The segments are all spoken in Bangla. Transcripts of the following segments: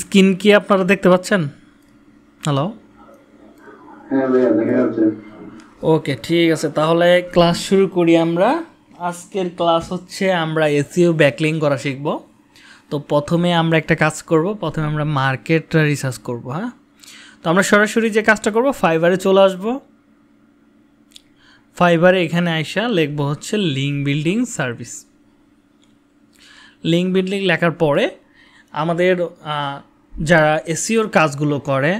স্ক্রিন কি আপনারা দেখতে পাচ্ছেন হ্যালো ওকে ঠিক আছে তাহলে ক্লাস শুরু করি আমরা আজকের ক্লাস হচ্ছে আমরা এসিও ব্যাকলিং করা শিখব তো প্রথমে আমরা একটা কাজ করব প্রথমে আমরা মার্কেট রিসার্চ করব হ্যাঁ তো আমরা সরাসরি যে কাজটা করব ফাইবারে চলে আসব ফাইবারে এখানে আইসা লিখবো হচ্ছে link building service link building লেখার পরে আমাদের যারা এসিওর e কাজগুলো করে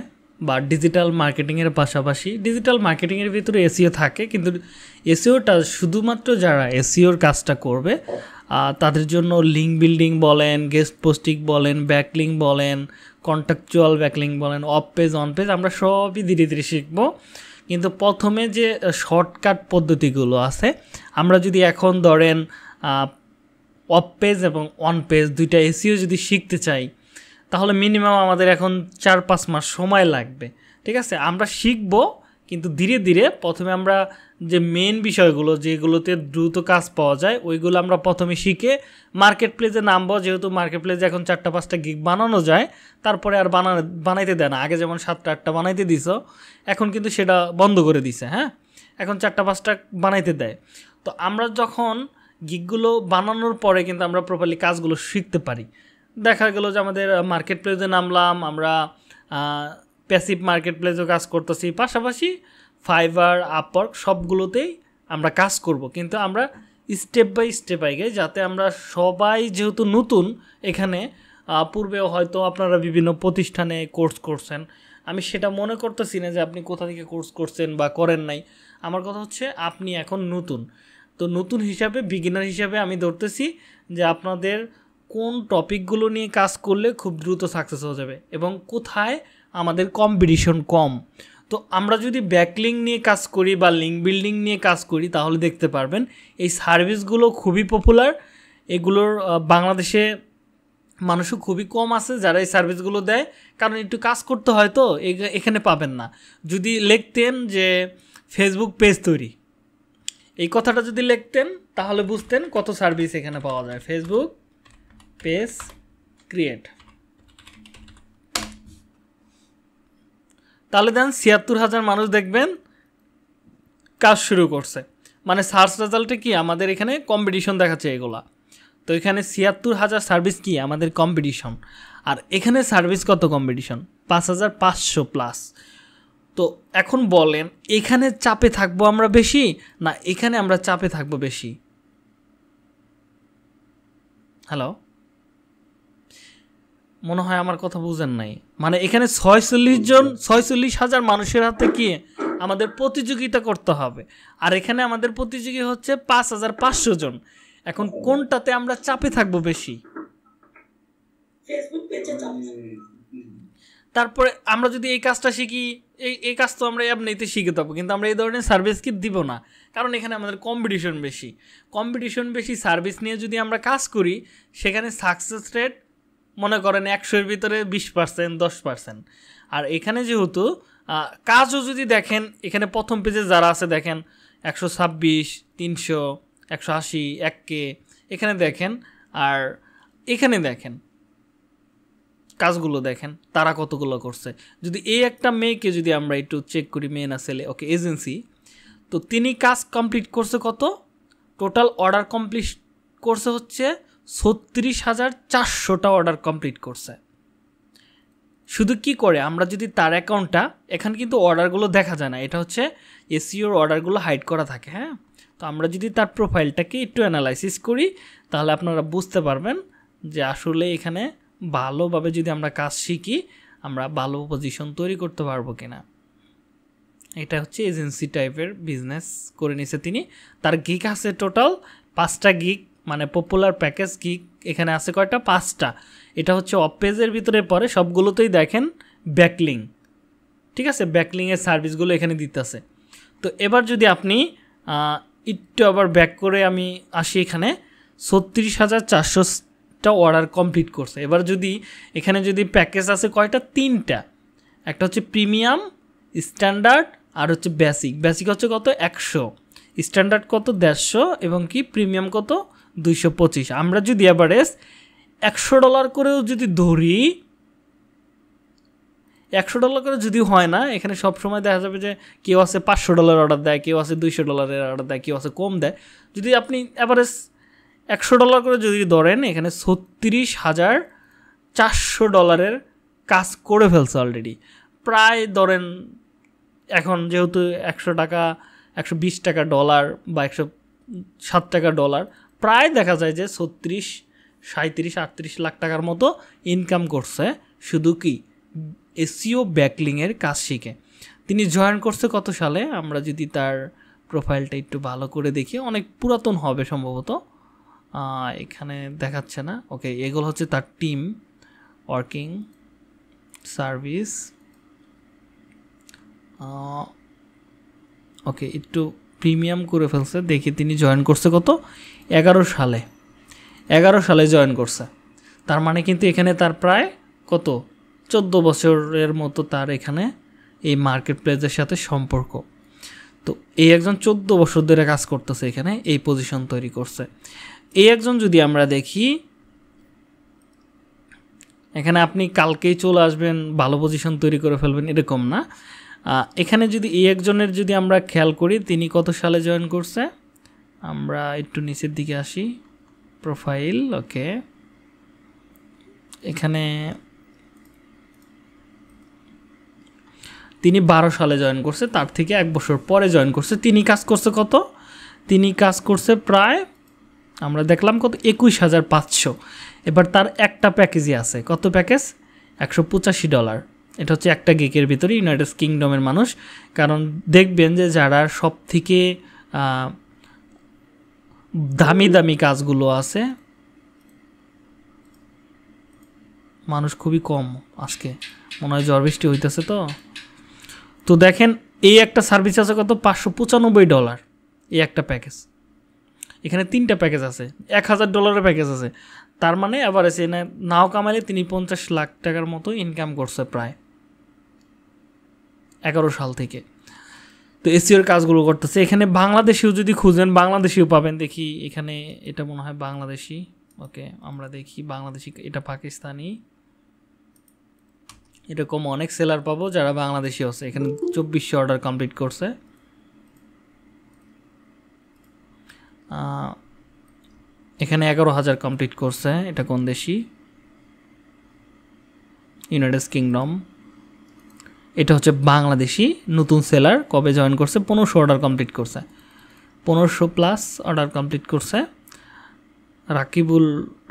বা ডিজিটাল মার্কেটিংয়ের পাশাপাশি ডিজিটাল মার্কেটিংয়ের ভিতরে এসিও e থাকে কিন্তু এসিওটা e শুধুমাত্র যারা এসিওর কাজটা করবে তাদের জন্য লিঙ্ক বিল্ডিং বলেন গেস্ট পোস্টিং বলেন ব্যাকলিং বলেন কন্ট্রাকচুয়াল ব্যাকলিং বলেন অফ পেজ অন পেজ আমরা সবই ধীরে ধীরে শিখব কিন্তু প্রথমে যে শর্টকাট পদ্ধতিগুলো আছে আমরা যদি এখন ধরেন অফ পেজ এবং অন পেজ দুইটা এসিও যদি শিখতে চাই তাহলে মিনিমাম আমাদের এখন চার পাঁচ মাস সময় লাগবে ঠিক আছে আমরা শিখব কিন্তু ধীরে ধীরে প্রথমে আমরা যে মেন বিষয়গুলো যেগুলোতে দ্রুত কাজ পাওয়া যায় ওইগুলো আমরা প্রথমে শিখে মার্কেট প্লেসে নামবো যেহেতু মার্কেট প্লেসে এখন চারটা পাঁচটা গিগ বানানো যায় তারপরে আর বানা বানাইতে দেয় না আগে যেমন সাতটা আটটা বানাইতে দিস এখন কিন্তু সেটা বন্ধ করে দিছে হ্যাঁ এখন চারটা পাঁচটা বানাইতে দেয় তো আমরা যখন গিগুলো বানানোর পরে কিন্তু আমরা প্রপারলি কাজগুলো শিখতে পারি দেখা গেলো যে আমাদের মার্কেট প্লেসে নামলাম আমরা প্যাসিভ মার্কেট প্লেসেও কাজ করতেছি পাশাপাশি ফাইবার আপওয়ার্ক সবগুলোতেই আমরা কাজ করব কিন্তু আমরা স্টেপ বাই স্টেপ আগে যাতে আমরা সবাই যেহেতু নতুন এখানে পূর্বেও হয়তো আপনারা বিভিন্ন প্রতিষ্ঠানে কোর্স করছেন আমি সেটা মনে করতেছি না যে আপনি কোথা থেকে কোর্স করছেন বা করেন নাই আমার কথা হচ্ছে আপনি এখন নতুন তো নতুন হিসাবে বিগিনার হিসাবে আমি ধরতেছি যে আপনাদের কোন টপিকগুলো নিয়ে কাজ করলে খুব দ্রুত সাকসেস হয়ে যাবে এবং কোথায় আমাদের কম্পিটিশন কম তো আমরা যদি ব্যাকলিং নিয়ে কাজ করি বা লিঙ্ক বিল্ডিং নিয়ে কাজ করি তাহলে দেখতে পারবেন এই সার্ভিসগুলো খুবই পপুলার এগুলোর বাংলাদেশে মানুষও খুবই কম আছে যারা এই সার্ভিসগুলো দেয় কারণ একটু কাজ করতে হয় তো এখানে পাবেন না যদি লিখতেন যে ফেসবুক পেজ তৈরি এই কথাটা যদি লিখতেন তাহলে বুঝতেন কত সার্ভিস এখানে পাওয়া যায় ফেসবুক পেজ ক্রিয়েট তাহলে দেন ছিয়াত্তর হাজার মানুষ দেখবেন কাজ শুরু করছে মানে সার্চ রেজাল্টে কি আমাদের এখানে কম্পিটিশন দেখাচ্ছে এগুলা তো এখানে ছিয়াত্তর হাজার সার্ভিস কি আমাদের কম্পিটিশন আর এখানে সার্ভিস কত কম্পিটিশন পাঁচ হাজার পাঁচশো প্লাস তো এখন বলেন এখানে চাপে থাকবো আমরা বেশি না এখানে আমরা চাপে থাকবো বেশি হ্যালো মনে হয় আমার কথা বুঝেন নাই মানে এখানে ছয়চল্লিশ জন ছয়চল্লিশ হাজার মানুষের হাতে কি আমাদের প্রতিযোগিতা করতে হবে আর এখানে আমাদের প্রতিযোগী হচ্ছে পাঁচ হাজার পাঁচশো জন এখন কোনটাতে আমরা চাপে থাকবো বেশি তারপরে আমরা যদি এই কাজটা শিখি এই এই কাজ তো আমরা এমনিতে শিখে থাকবো কিন্তু আমরা এই ধরনের সার্ভিস কি দিব না কারণ এখানে আমাদের কম্পিটিশন বেশি কম্পিটিশন বেশি সার্ভিস নিয়ে যদি আমরা কাজ করি সেখানে সাকসেস রেট মনে করেন একশোর ভিতরে বিশ পার্সেন্ট দশ পার্সেন্ট আর এখানে যেহেতু কাজও যদি দেখেন এখানে প্রথম পেজে যারা আছে দেখেন একশো ছাব্বিশ তিনশো একশো আশি এক কে এখানে দেখেন আর এখানে দেখেন কাজগুলো দেখেন তারা কতগুলো করছে যদি এই একটা মেয়েকে যদি আমরা একটু চেক করি মেয়ে না ছেলে ওকে এজেন্সি তো তিনি কাজ কমপ্লিট করছে কত টোটাল অর্ডার কমপ্লিট করছে হচ্ছে ছত্রিশ হাজার চারশোটা অর্ডার কমপ্লিট করছে শুধু কি করে আমরা যদি তার অ্যাকাউন্টটা এখানে কিন্তু অর্ডারগুলো দেখা যায় না এটা হচ্ছে এসিওর অর্ডারগুলো হাইড করা থাকে হ্যাঁ তো আমরা যদি তার প্রোফাইলটাকে একটু অ্যানালাইসিস করি তাহলে আপনারা বুঝতে পারবেন যে আসলে এখানে ভালোভাবে যদি আমরা কাজ শিখি আমরা ভালো পজিশন তৈরি করতে পারবো কিনা এটা হচ্ছে এজেন্সি টাইপের বিজনেস করে নিছে তিনি তার গিক আছে টোটাল পাঁচটা গিক মানে পপুলার প্যাকেজ গিক এখানে আছে কয়টা পাঁচটা এটা হচ্ছে অফ পেজের ভিতরে পরে সবগুলোতেই দেখেন ব্যাকলিং ঠিক আছে ব্যাকলিংয়ের সার্ভিসগুলো এখানে দিতেছে তো এবার যদি আপনি একটু আবার ব্যাক করে আমি আসি এখানে ছত্রিশ হাজার চারশো একটা অর্ডার কমপ্লিট করছে এবার যদি এখানে যদি প্যাকেজ আছে কয়টা তিনটা একটা হচ্ছে প্রিমিয়াম স্ট্যান্ডার্ড আর হচ্ছে বেসিক বেসিক হচ্ছে কত একশো স্ট্যান্ডার্ড কত দেড়শো এবং কি প্রিমিয়াম কত দুইশো পঁচিশ আমরা যদি অ্যাভারেজ একশো ডলার করেও যদি ধরি একশো ডলার করে যদি হয় না এখানে সব সময় দেখা যাবে যে কেউ আছে পাঁচশো ডলার অর্ডার দেয় কেউ আছে দুইশো ডলারের অর্ডার দেয় কেউ আছে কম দেয় যদি আপনি অ্যাভারেজ একশো ডলার করে যদি ধরেন এখানে ছত্রিশ হাজার চারশো ডলারের কাজ করে ফেলছে অলরেডি প্রায় ধরেন এখন যেহেতু একশো টাকা একশো বিশ টাকা ডলার বা একশো সাত টাকা ডলার প্রায় দেখা যায় যে ছত্রিশ সাঁত্রিশ আটত্রিশ লাখ টাকার মতো ইনকাম করছে শুধু কি e এসিও ব্যাকলিংয়ের কাজ শিখে তিনি জয়েন করছে কত সালে আমরা যদি তার প্রোফাইলটা একটু ভালো করে দেখি অনেক পুরাতন হবে সম্ভবত এখানে দেখাচ্ছে না ওকে এগুলো হচ্ছে তার টিম ওয়ার্কিং সার্ভিস ওকে একটু প্রিমিয়াম করে ফেলছে দেখি তিনি জয়েন করছে কত এগারো সালে এগারো সালে জয়েন করছে তার মানে কিন্তু এখানে তার প্রায় কত চোদ্দো বছরের মতো তার এখানে এই মার্কেট প্লেসের সাথে সম্পর্ক তো এই একজন চোদ্দো বছর ধরে কাজ করতেছে এখানে এই পজিশন তৈরি করছে এই একজন যদি আমরা দেখি এখানে আপনি কালকেই চলে আসবেন ভালো পজিশন তৈরি করে ফেলবেন এরকম না এখানে যদি এই একজনের যদি আমরা খেয়াল করি তিনি কত সালে জয়েন করছে আমরা একটু নিচের দিকে আসি প্রোফাইল ওকে এখানে তিনি বারো সালে জয়েন করছে তার থেকে এক বছর পরে জয়েন করছে তিনি কাজ করছে কত তিনি কাজ করছে প্রায় আমরা দেখলাম কত একুশ হাজার পাঁচশো এবার তার একটা প্যাকেজই আছে কত প্যাকেজ একশো পঁচাশি ডলার এটা হচ্ছে একটা গিকের ভিতরে ইউনাইটেড কিংডমের মানুষ কারণ দেখবেন যে যারা সব থেকে দামি দামি কাজগুলো আছে মানুষ খুবই কম আজকে মনে হয় জ্বর বৃষ্টি হইতেছে তো তো দেখেন এই একটা সার্ভিস আছে কত পাঁচশো পঁচানব্বই ডলার এই একটা প্যাকেজ এখানে তিনটা প্যাকেজ আছে এক হাজার ডলারের প্যাকেজ আছে তার মানে এসে এনে নাও কামাইলে তিনি পঞ্চাশ লাখ টাকার মতো ইনকাম করছে প্রায় এগারো সাল থেকে তো এসিওর কাজগুলো করতেছে এখানে বাংলাদেশিও যদি খুঁজেন বাংলাদেশিও পাবেন দেখি এখানে এটা মনে হয় বাংলাদেশি ওকে আমরা দেখি বাংলাদেশি এটা পাকিস্তানি এরকম অনেক সেলার পাবো যারা বাংলাদেশি আছে এখানে চব্বিশশো অর্ডার কমপ্লিট করছে এখানে এগারো হাজার কমপ্লিট করছে এটা কোন দেশি ইউনাইটেড কিংডম এটা হচ্ছে বাংলাদেশি নতুন সেলার কবে জয়েন করছে পনেরোশো অর্ডার কমপ্লিট করছে পনেরোশো প্লাস অর্ডার কমপ্লিট করছে রাকিবুল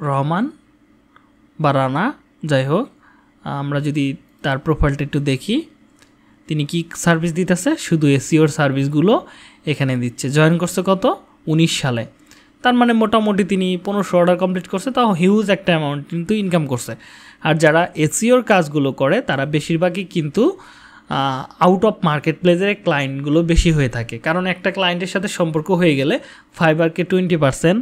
রহমান বা রানা যাই হোক আমরা যদি তার প্রোফাইলটা একটু দেখি তিনি কি সার্ভিস দিতেছে শুধু এসিওর সার্ভিসগুলো এখানে দিচ্ছে জয়েন করছে কত উনিশ সালে তার মানে মোটামুটি তিনি পনেরোশো অর্ডার কমপ্লিট করছে তাও হিউজ একটা অ্যামাউন্ট কিন্তু ইনকাম করছে আর যারা এসিওর কাজগুলো করে তারা বেশিরভাগই কিন্তু আউট অফ মার্কেট প্লেসের ক্লায়েন্টগুলো বেশি হয়ে থাকে কারণ একটা ক্লায়েন্টের সাথে সম্পর্ক হয়ে গেলে ফাইবারকে টোয়েন্টি পার্সেন্ট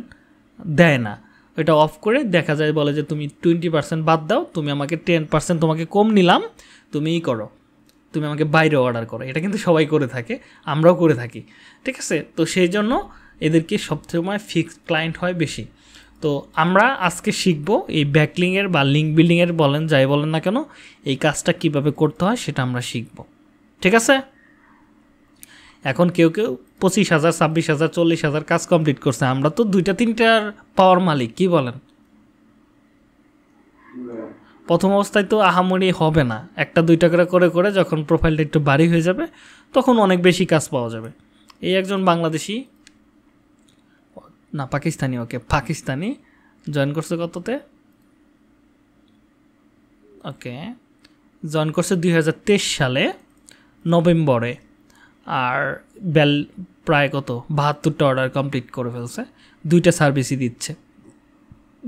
দেয় না এটা অফ করে দেখা যায় বলে যে তুমি টোয়েন্টি পার্সেন্ট বাদ দাও তুমি আমাকে টেন পার্সেন্ট তোমাকে কম নিলাম তুমিই করো তুমি আমাকে বাইরে অর্ডার করো এটা কিন্তু সবাই করে থাকে আমরাও করে থাকি ঠিক আছে তো সেই জন্য এদেরকে সবসময় ফিক্সড ক্লায়েন্ট হয় বেশি তো আমরা আজকে শিখব এই ব্যাকলিংয়ের বা লিঙ্ক বিল্ডিংয়ের বলেন যাই বলেন না কেন এই কাজটা কিভাবে করতে হয় সেটা আমরা শিখব ঠিক আছে এখন কেউ কেউ পঁচিশ হাজার ছাব্বিশ হাজার চল্লিশ হাজার কাজ কমপ্লিট করছে আমরা তো দুইটা তিনটার পাওয়ার মালিক কি বলেন প্রথম অবস্থায় তো আহামরি হবে না একটা দুইটা করে করে করে যখন প্রোফাইলটা একটু বাড়ি হয়ে যাবে তখন অনেক বেশি কাজ পাওয়া যাবে এই একজন বাংলাদেশি না পাকিস্তানি ওকে পাকিস্তানি জয়েন করছে কততে ওকে জয়েন করছে দুই সালে নভেম্বরে আর বেল প্রায় কত বাহাত্তরটা অর্ডার কমপ্লিট করে ফেলছে দুইটা সার্ভিসই দিচ্ছে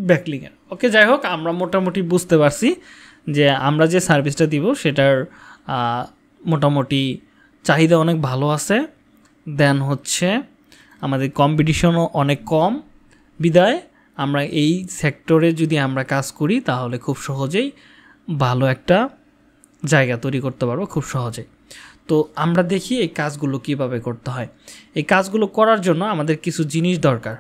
ব্যাকলিংয়ের ওকে যাই হোক আমরা মোটামুটি বুঝতে পারছি যে আমরা যে সার্ভিসটা দিব সেটার মোটামুটি চাহিদা অনেক ভালো আছে দেন হচ্ছে আমাদের কম্পিটিশনও অনেক কম বিদায় আমরা এই সেক্টরে যদি আমরা কাজ করি তাহলে খুব সহজেই ভালো একটা জায়গা তৈরি করতে পারবো খুব সহজেই তো আমরা দেখি এই কাজগুলো কিভাবে করতে হয় এই কাজগুলো করার জন্য আমাদের কিছু জিনিস দরকার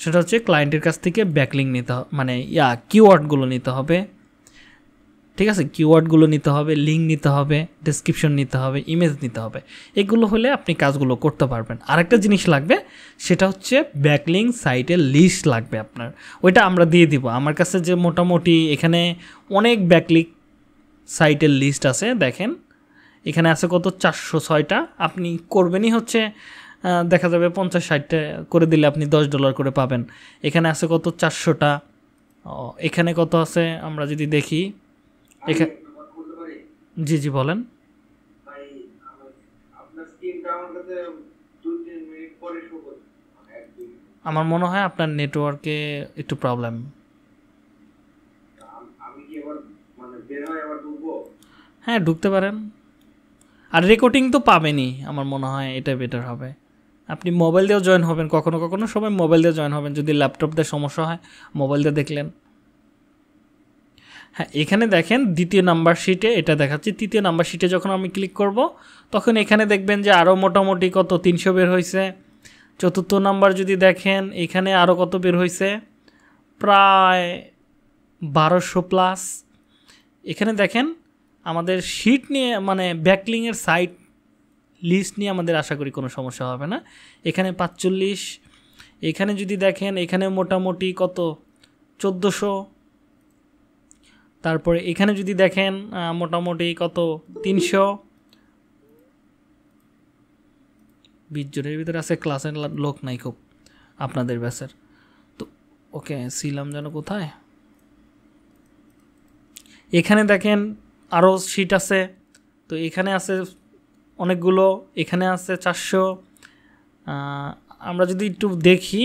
সেটা হচ্ছে ক্লায়েন্টের কাছ থেকে ব্যাকলিং নিতে মানে ইয়া কিওয়ার্ডগুলো নিতে হবে ঠিক আছে কিওয়ার্ডগুলো নিতে হবে লিঙ্ক নিতে হবে ডেসক্রিপশন নিতে হবে ইমেজ নিতে হবে এগুলো হলে আপনি কাজগুলো করতে পারবেন আরেকটা জিনিস লাগবে সেটা হচ্ছে ব্যাকলিং সাইটের লিস্ট লাগবে আপনার ওইটা আমরা দিয়ে দিব আমার কাছে যে মোটামুটি এখানে অনেক ব্যাকলিক সাইটের লিস্ট আছে দেখেন এখানে আছে কত চারশো ছয়টা আপনি করবেনই হচ্ছে দেখা যাবে পঞ্চাশ ষাটটা করে দিলে আপনি দশ ডলার করে পাবেন এখানে আছে কত চারশোটা এখানে কত আছে আমরা যদি দেখি এখানে জি জি বলেন মানে আমার মনে হয় আপনার নেটওয়ার্কে একটু প্রবলেম মানে হ্যাঁ ঢুকতে পারেন আর রেকর্ডিং তো পাবেনই আমার মনে হয় এটা বেটার হবে আপনি মোবাইল দিয়েও জয়েন হবেন কখনো কখনো সবাই মোবাইল দিয়ে জয়েন হবেন যদি ল্যাপটপ দিয়ে সমস্যা হয় মোবাইল দিয়ে দেখলেন হ্যাঁ এখানে দেখেন দ্বিতীয় নাম্বার শিটে এটা দেখাচ্ছে তৃতীয় নাম্বার শিটে যখন আমি ক্লিক করব তখন এখানে দেখবেন যে আরও মোটামুটি কত তিনশো বের হয়েছে চতুর্থ নাম্বার যদি দেখেন এখানে আরও কত বের হয়েছে প্রায় বারোশো প্লাস এখানে দেখেন আমাদের শিট নিয়ে মানে ব্যাকলিংয়ের সাইট লিস্ট নিয়ে আমাদের আশা করি কোনো সমস্যা হবে না এখানে পাঁচচল্লিশ এখানে যদি দেখেন এখানে মোটামুটি কত চোদ্দোশো তারপরে এখানে যদি দেখেন মোটামুটি কত তিনশো বিশ জনের ভিতরে আছে ক্লাসের লোক নাই খুব আপনাদের ব্যাসের তো ওকে ছিলাম যেন কোথায় এখানে দেখেন আরও সিট আছে তো এখানে আছে অনেকগুলো এখানে আছে চারশো আমরা যদি একটু দেখি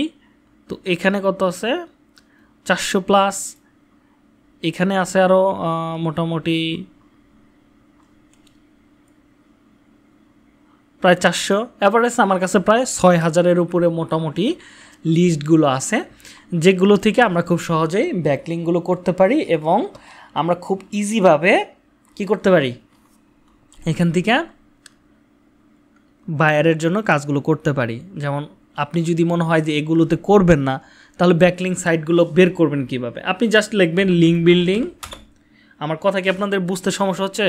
তো এখানে কত আছে চারশো প্লাস এখানে আছে আরও মোটামুটি প্রায় চারশো অ্যাভারেজ আমার কাছে প্রায় ছয় হাজারের উপরে মোটামুটি লিস্টগুলো আছে যেগুলো থেকে আমরা খুব সহজেই ব্যাকলিংগুলো করতে পারি এবং আমরা খুব ইজিভাবে কি করতে পারি এখান থেকে বায়ারের জন্য কাজগুলো করতে পারি যেমন আপনি যদি মনে হয় যে এগুলোতে করবেন না তাহলে ব্যাকলিং সাইটগুলো বের করবেন কিভাবে আপনি জাস্ট লিখবেন লিঙ্ক বিল্ডিং আমার কথা কি আপনাদের বুঝতে সমস্যা হচ্ছে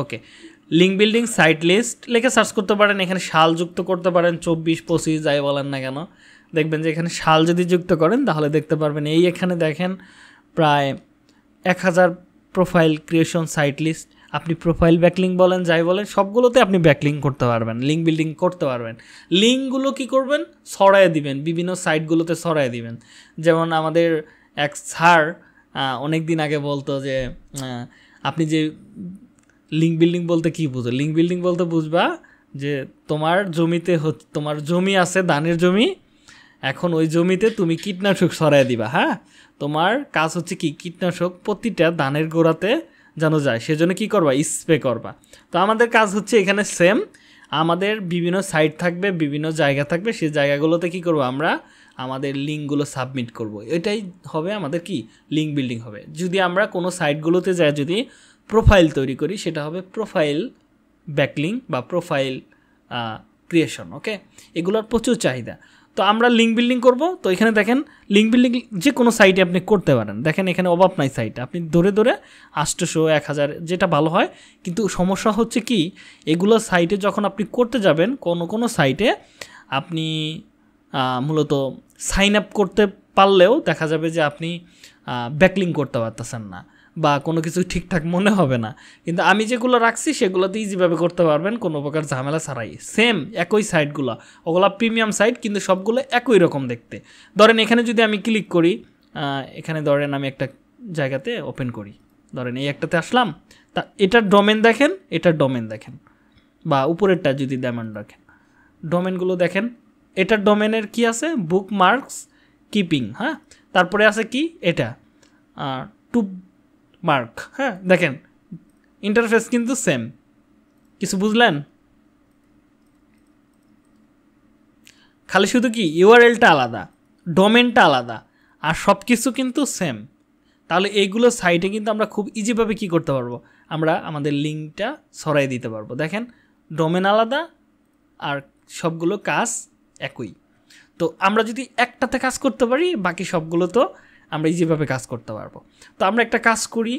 okay link building site list লিখে সার্চ করতে পারেন এখানে শাল যুক্ত করতে পারেন চব্বিশ পঁচিশ যাই বলেন না কেন দেখবেন যে এখানে শাল যদি যুক্ত করেন তাহলে দেখতে পারবেন এই এখানে দেখেন প্রায় এক হাজার প্রোফাইল ক্রিয়েশন সাইট লিস্ট আপনি প্রোফাইল ব্যাকলিং বলেন যাই বলেন সবগুলোতে আপনি ব্যাকলিং করতে পারবেন লিঙ্ক বিল্ডিং করতে পারবেন লিঙ্কগুলো কি করবেন সরায় দিবেন বিভিন্ন সাইটগুলোতে সরায় দিবেন যেমন আমাদের এক স্যার অনেক দিন আগে বলতো যে আপনি যে লিঙ্ক বিল্ডিং বলতে কি বুঝো লিঙ্ক বিল্ডিং বলতে বুঝবা যে তোমার জমিতে তোমার জমি আছে ধানের জমি এখন ওই জমিতে তুমি কীটনাশক সরাই দিবা হ্যাঁ তোমার কাজ হচ্ছে কি কীটনাশক প্রতিটা ধানের গোড়াতে জানো যায় সেজন্য কি করবা স্প্রে করবা তো আমাদের কাজ হচ্ছে এখানে সেম আমাদের বিভিন্ন সাইট থাকবে বিভিন্ন জায়গা থাকবে সেই জায়গাগুলোতে কি করব আমরা আমাদের লিঙ্কগুলো সাবমিট করব। এটাই হবে আমাদের কি লিঙ্ক বিল্ডিং হবে যদি আমরা কোনো সাইটগুলোতে যাই যদি প্রোফাইল তৈরি করি সেটা হবে প্রোফাইল ব্যাকলিং বা প্রোফাইল ক্রিয়েশন ওকে এগুলোর প্রচুর চাহিদা তো আমরা লিঙ্ক বিল্ডিং করব তো এখানে দেখেন লিঙ্ক বিল্ডিং যে কোনো সাইটে আপনি করতে পারেন দেখেন এখানে অভাব নাই সাইট আপনি ধরে ধরে আষ্টশো এক হাজার যেটা ভালো হয় কিন্তু সমস্যা হচ্ছে কি এগুলো সাইটে যখন আপনি করতে যাবেন কোনো কোনো সাইটে আপনি মূলত সাইন আপ করতে পারলেও দেখা যাবে যে আপনি ব্যাকলিং করতে পারতেছেন না বা কোনো কিছু ঠিকঠাক মনে হবে না কিন্তু আমি যেগুলো রাখছি সেগুলোতে ইজিভাবে করতে পারবেন কোনো প্রকার ঝামেলা ছাড়াই সেম একই সাইটগুলো ওগুলো প্রিমিয়াম সাইট কিন্তু সবগুলো একই রকম দেখতে ধরেন এখানে যদি আমি ক্লিক করি এখানে ধরেন আমি একটা জায়গাতে ওপেন করি ধরেন এই একটাতে আসলাম তা এটার ডোমেন দেখেন এটার ডোমেন দেখেন বা উপরেরটা যদি ডেমন রাখেন ডোমেনগুলো দেখেন এটার ডোমেনের কি আছে বুক মার্কস কিপিং হ্যাঁ তারপরে আছে কি এটা টু মার্ক হ্যাঁ দেখেন ইন্টারফেস কিন্তু সেম কিছু বুঝলেন খালি শুধু কি ইউআরএলটা আলাদা ডোমেনটা আলাদা আর সব কিছু কিন্তু সেম তাহলে এইগুলো সাইটে কিন্তু আমরা খুব ইজিভাবে কি করতে পারবো আমরা আমাদের লিঙ্কটা সরাই দিতে পারবো দেখেন ডোমেন আলাদা আর সবগুলো কাজ একই তো আমরা যদি একটাতে কাজ করতে পারি বাকি সবগুলো তো আমরা ইজিভাবে কাজ করতে পারবো তো আমরা একটা কাজ করি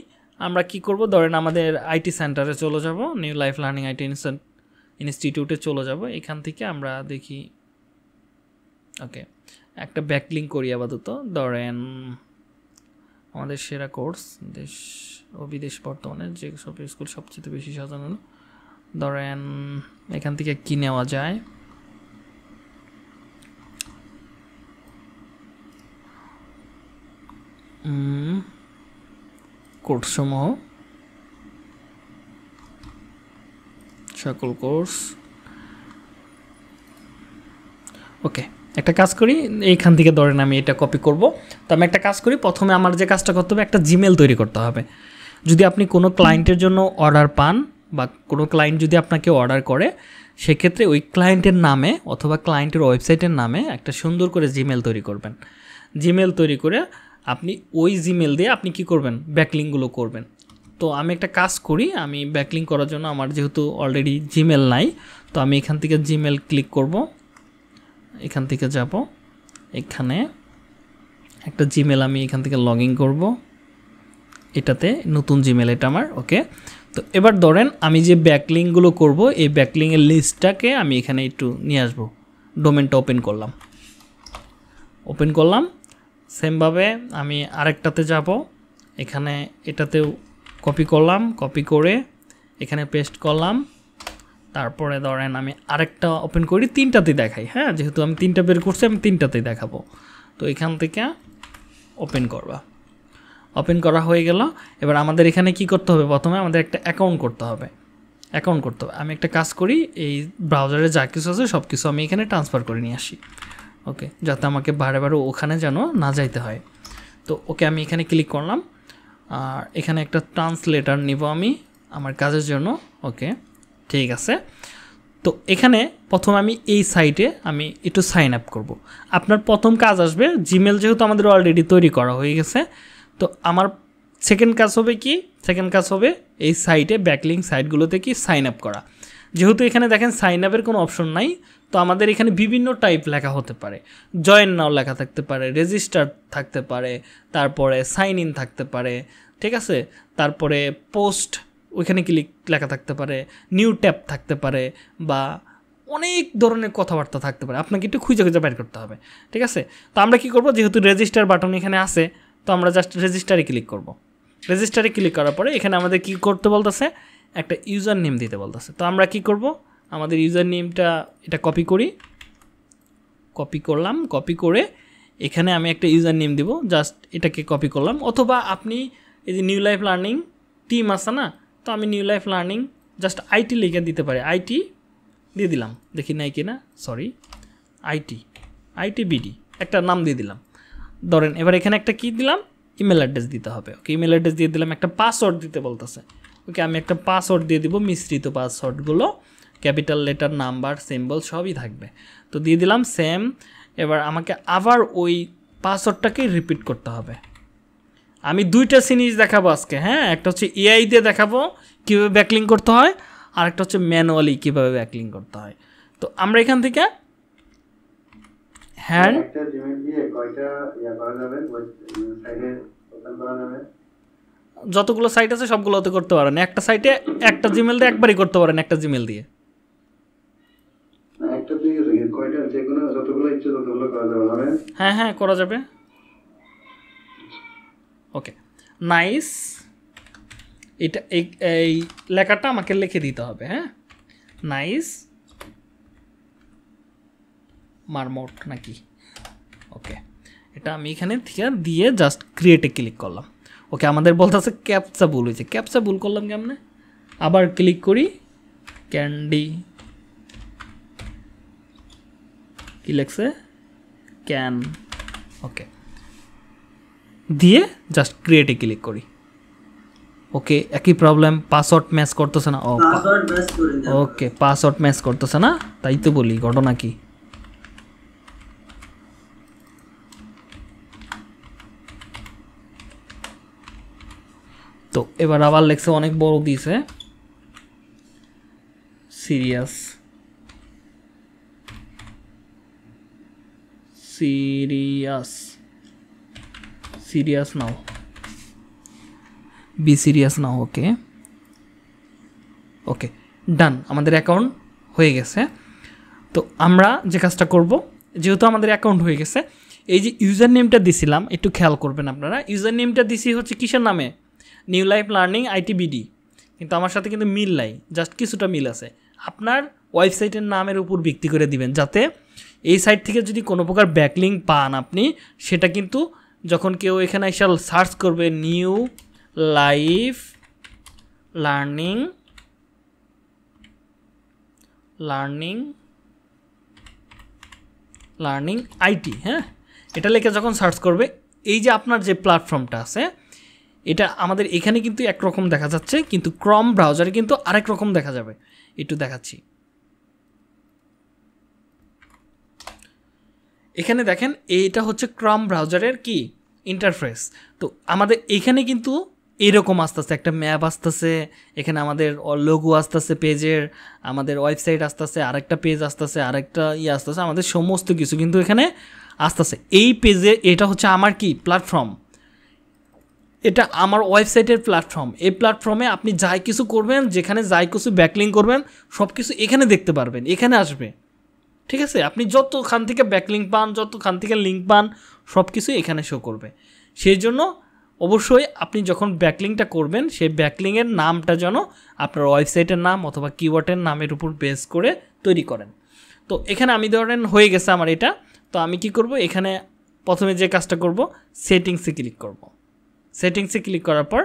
আমরা কি করব ধরেন আমাদের আইটি সেন্টারে চলে যাব নিউ লাইফ লার্নিং আইটি ইনস্টিটিউটে চলে যাব এখান থেকে আমরা দেখি ওকে একটা ব্যাকলিং করি আপাতত ধরেন আমাদের সেরা কোর্স দেশ ও বিদেশ বর্তমানে যে সব স্কুল সবচেয়ে বেশি সাজানো ধরেন এখান থেকে কী নেওয়া যায় কোর্সসমূহ সকল কোর্স ওকে একটা কাজ করি এইখান থেকে ধরেন আমি এটা কপি করব তো আমি একটা কাজ করি প্রথমে আমার যে কাজটা করতে হবে একটা জিমেল তৈরি করতে হবে যদি আপনি কোনো ক্লায়েন্টের জন্য অর্ডার পান বা কোনো ক্লায়েন্ট যদি আপনাকে অর্ডার করে সেক্ষেত্রে ওই ক্লায়েন্টের নামে অথবা ক্লায়েন্টের ওয়েবসাইটের নামে একটা সুন্দর করে জিমেল তৈরি করবেন জিমেল তৈরি করে আপনি ওই জিমেল দিয়ে আপনি কি করবেন ব্যাকলিংগুলো করবেন তো আমি একটা কাজ করি আমি ব্যাকলিং করার জন্য আমার যেহেতু অলরেডি জিমেল নাই তো আমি এখান থেকে জিমেল ক্লিক করব এখান থেকে যাব এখানে একটা জিমেল আমি এখান থেকে লগ ইন করব এটাতে নতুন জিমেল এটা আমার ওকে তো এবার ধরেন আমি যে ব্যাকলিংগুলো করব এই ব্যাকলিংয়ের লিস্টটাকে আমি এখানে একটু নিয়ে আসবো ডোমেনটা ওপেন করলাম ওপেন করলাম সেমভাবে আমি আরেকটাতে যাব এখানে এটাতেও কপি করলাম কপি করে এখানে পেস্ট করলাম তারপরে ধরেন আমি আরেকটা ওপেন করি তিনটাতেই দেখাই হ্যাঁ যেহেতু আমি তিনটা বের করছি আমি তিনটাতেই দেখাবো তো এখান থেকে ওপেন করবা ওপেন করা হয়ে গেল এবার আমাদের এখানে কি করতে হবে প্রথমে আমাদের একটা অ্যাকাউন্ট করতে হবে অ্যাকাউন্ট করতে হবে আমি একটা কাজ করি এই ব্রাউজারে যা কিছু আছে সব কিছু আমি এখানে ট্রান্সফার করে নিয়ে আসি ওকে যাতে আমাকে বারে বারে ওখানে যেন না যাইতে হয় তো ওকে আমি এখানে ক্লিক করলাম আর এখানে একটা ট্রান্সলেটার নিব আমি আমার কাজের জন্য ওকে ঠিক আছে তো এখানে প্রথম আমি এই সাইটে আমি একটু সাইন আপ করবো আপনার প্রথম কাজ আসবে জিমেল যেহেতু আমাদের অলরেডি তৈরি করা হয়ে গেছে তো আমার সেকেন্ড কাজ হবে কি সেকেন্ড কাজ হবে এই সাইটে ব্যাকলিং সাইটগুলোতে কি সাইন আপ করা যেহেতু এখানে দেখেন সাইন আপের কোনো অপশন নাই তো আমাদের এখানে বিভিন্ন টাইপ লেখা হতে পারে জয়েন নাও লেখা থাকতে পারে রেজিস্টার থাকতে পারে তারপরে সাইন ইন থাকতে পারে ঠিক আছে তারপরে পোস্ট ওইখানে ক্লিক লেখা থাকতে পারে নিউ ট্যাব থাকতে পারে বা অনেক ধরনের কথাবার্তা থাকতে পারে আপনাকে একটু খুঁজে খুঁজে বের করতে হবে ঠিক আছে তো আমরা কি করব যেহেতু রেজিস্টার বাটন এখানে আছে তো আমরা জাস্ট রেজিস্টারে ক্লিক করব রেজিস্টারে ক্লিক করার পরে এখানে আমাদের কি করতে বলতেছে একটা ইউজার নেম দিতে বলতেছে তো আমরা কি করব আমাদের ইউজার নেমটা এটা কপি করি কপি করলাম কপি করে এখানে আমি একটা ইউজার নেম দেবো জাস্ট এটাকে কপি করলাম অথবা আপনি এই যে নিউ লাইফ লার্নিং টিম আছে না তো আমি new life learning just IT লিখে দিতে পারি আইটি দিয়ে দিলাম দেখি নাই কিনা সরি আইটি আইটি বিডি একটা নাম দিয়ে দিলাম ধরেন এবার এখানে একটা কি দিলাম ইমেল অ্যাড্রেস দিতে হবে ওকে ইমেল অ্যাড্রেস দিয়ে দিলাম একটা পাসওয়ার্ড দিতে বলতেছে ওকে আমি একটা পাসওয়ার্ড দিয়ে দিব মিশ্রিত পাসওয়ার্ডগুলো ক্যাপিটাল লেটার নাম্বার সিম্বল সবই থাকবে তো দিয়ে দিলাম সেম এবার আমাকে আবার ওই পাসওয়ার্ডটাকেই রিপিট করতে হবে আমি দুইটা জিনিস দেখাবো আজকে হ্যাঁ একটা হচ্ছে এআই দিয়ে দেখাবো কীভাবে ব্যাকলিং করতে হয় আর একটা হচ্ছে ম্যানুয়ালি কীভাবে ব্যাকলিং করতে হয় তো আমরা এখান থেকে হ্যান্ড মানে যতগুলো সাইট আছে সবগুলোতে করতে পারেন একটা সাইটে একটা জিমেল দিয়ে একবারই করতে পারেন একটা জিমেল দিয়ে মানে হ্যাঁ হ্যাঁ করা যাবে ওকে নাইস এটা এই লেখাটা আমাকে লিখে দিতে হবে হ্যাঁ নাইস মারমোট নাকি ওকে এটা আমি এখানে থিয়া দিয়ে জাস্ট ক্রিয়েটে ক্লিক করলাম ওকে আমাদের বলতে আছে ক্যাপচা ভুল হয়েছে ক্যাপসা ভুল করলাম কেমনে আবার ক্লিক করি ক্যান্ডি কি লেখছে ক্যান ওকে দিয়ে জাস্ট ক্রিয়েটে ক্লিক করি ওকে একই প্রবলেম পাসওয়ার্ড ম্যাচ করতেছে না ওকে পাসওয়ার্ড ম্যাচ করতেছে না তাই তো বলি ঘটনা কি তো এবার আবার লেখছে অনেক বড় দিয়েছে serious serious serious now be serious now okay okay done আমাদের অ্যাকাউন্ট হয়ে গেছে তো আমরা যে কাজটা করব যেহেতু আমাদের অ্যাকাউন্ট হয়ে গেছে এই যে ইউজার নেমটা দিছিলাম একটু খেয়াল করবেন আপনারা ইউজার নেমটা দিছি হচ্ছে কিসের নামে নিউ লাইফ লার্নিং আইটিবিডি কিন্তু আমার সাথে কিন্তু মিল নাই জাস্ট কিছুটা মিল আছে আপনার ওয়েবসাইটের নামের উপর ভিত্তি করে দিবেন যাতে এই সাইট থেকে যদি কোনো প্রকার ব্যাকলিং পান আপনি সেটা কিন্তু যখন কেউ এখানে এসে সার্চ করবে new life learning learning learning IT হ্যাঁ এটা লেখে যখন সার্চ করবে এই যে আপনার যে প্ল্যাটফর্মটা আছে এটা আমাদের এখানে কিন্তু একরকম দেখা যাচ্ছে কিন্তু ক্রম ব্রাউজারে কিন্তু আরেক রকম দেখা যাবে একটু দেখাচ্ছি এখানে দেখেন এইটা হচ্ছে ক্রম ব্রাউজারের কি ইন্টারফেস তো আমাদের এখানে কিন্তু এরকম আসতেছে একটা ম্যাপ আসতেছে এখানে আমাদের লোগো আসতেছে পেজের আমাদের ওয়েবসাইট আসতেছে আরেকটা পেজ আসতেছে আরেকটা ইয়ে আসতেছে আমাদের সমস্ত কিছু কিন্তু এখানে আসতেছে এই পেজে এটা হচ্ছে আমার কি প্ল্যাটফর্ম এটা আমার ওয়েবসাইটের প্ল্যাটফর্ম এই প্ল্যাটফর্মে আপনি যাই কিছু করবেন যেখানে যাই কিছু ব্যাকলিং করবেন সব কিছু এখানে দেখতে পারবেন এখানে আসবে ঠিক আছে আপনি যতখান থেকে ব্যাকলিঙ্ক পান যতখান থেকে লিঙ্ক পান সব কিছুই এখানে শো করবে সেই জন্য অবশ্যই আপনি যখন ব্যাকলিংটা করবেন সেই ব্যাকলিংয়ের নামটা যেন আপনার ওয়েবসাইটের নাম অথবা কিওয়ার্ডের নামের উপর বেস করে তৈরি করেন তো এখানে আমি ধরেন হয়ে গেছে আমার এটা তো আমি কি করব এখানে প্রথমে যে কাজটা করব সেটিংসে ক্লিক করব সেটিংসে ক্লিক করার পর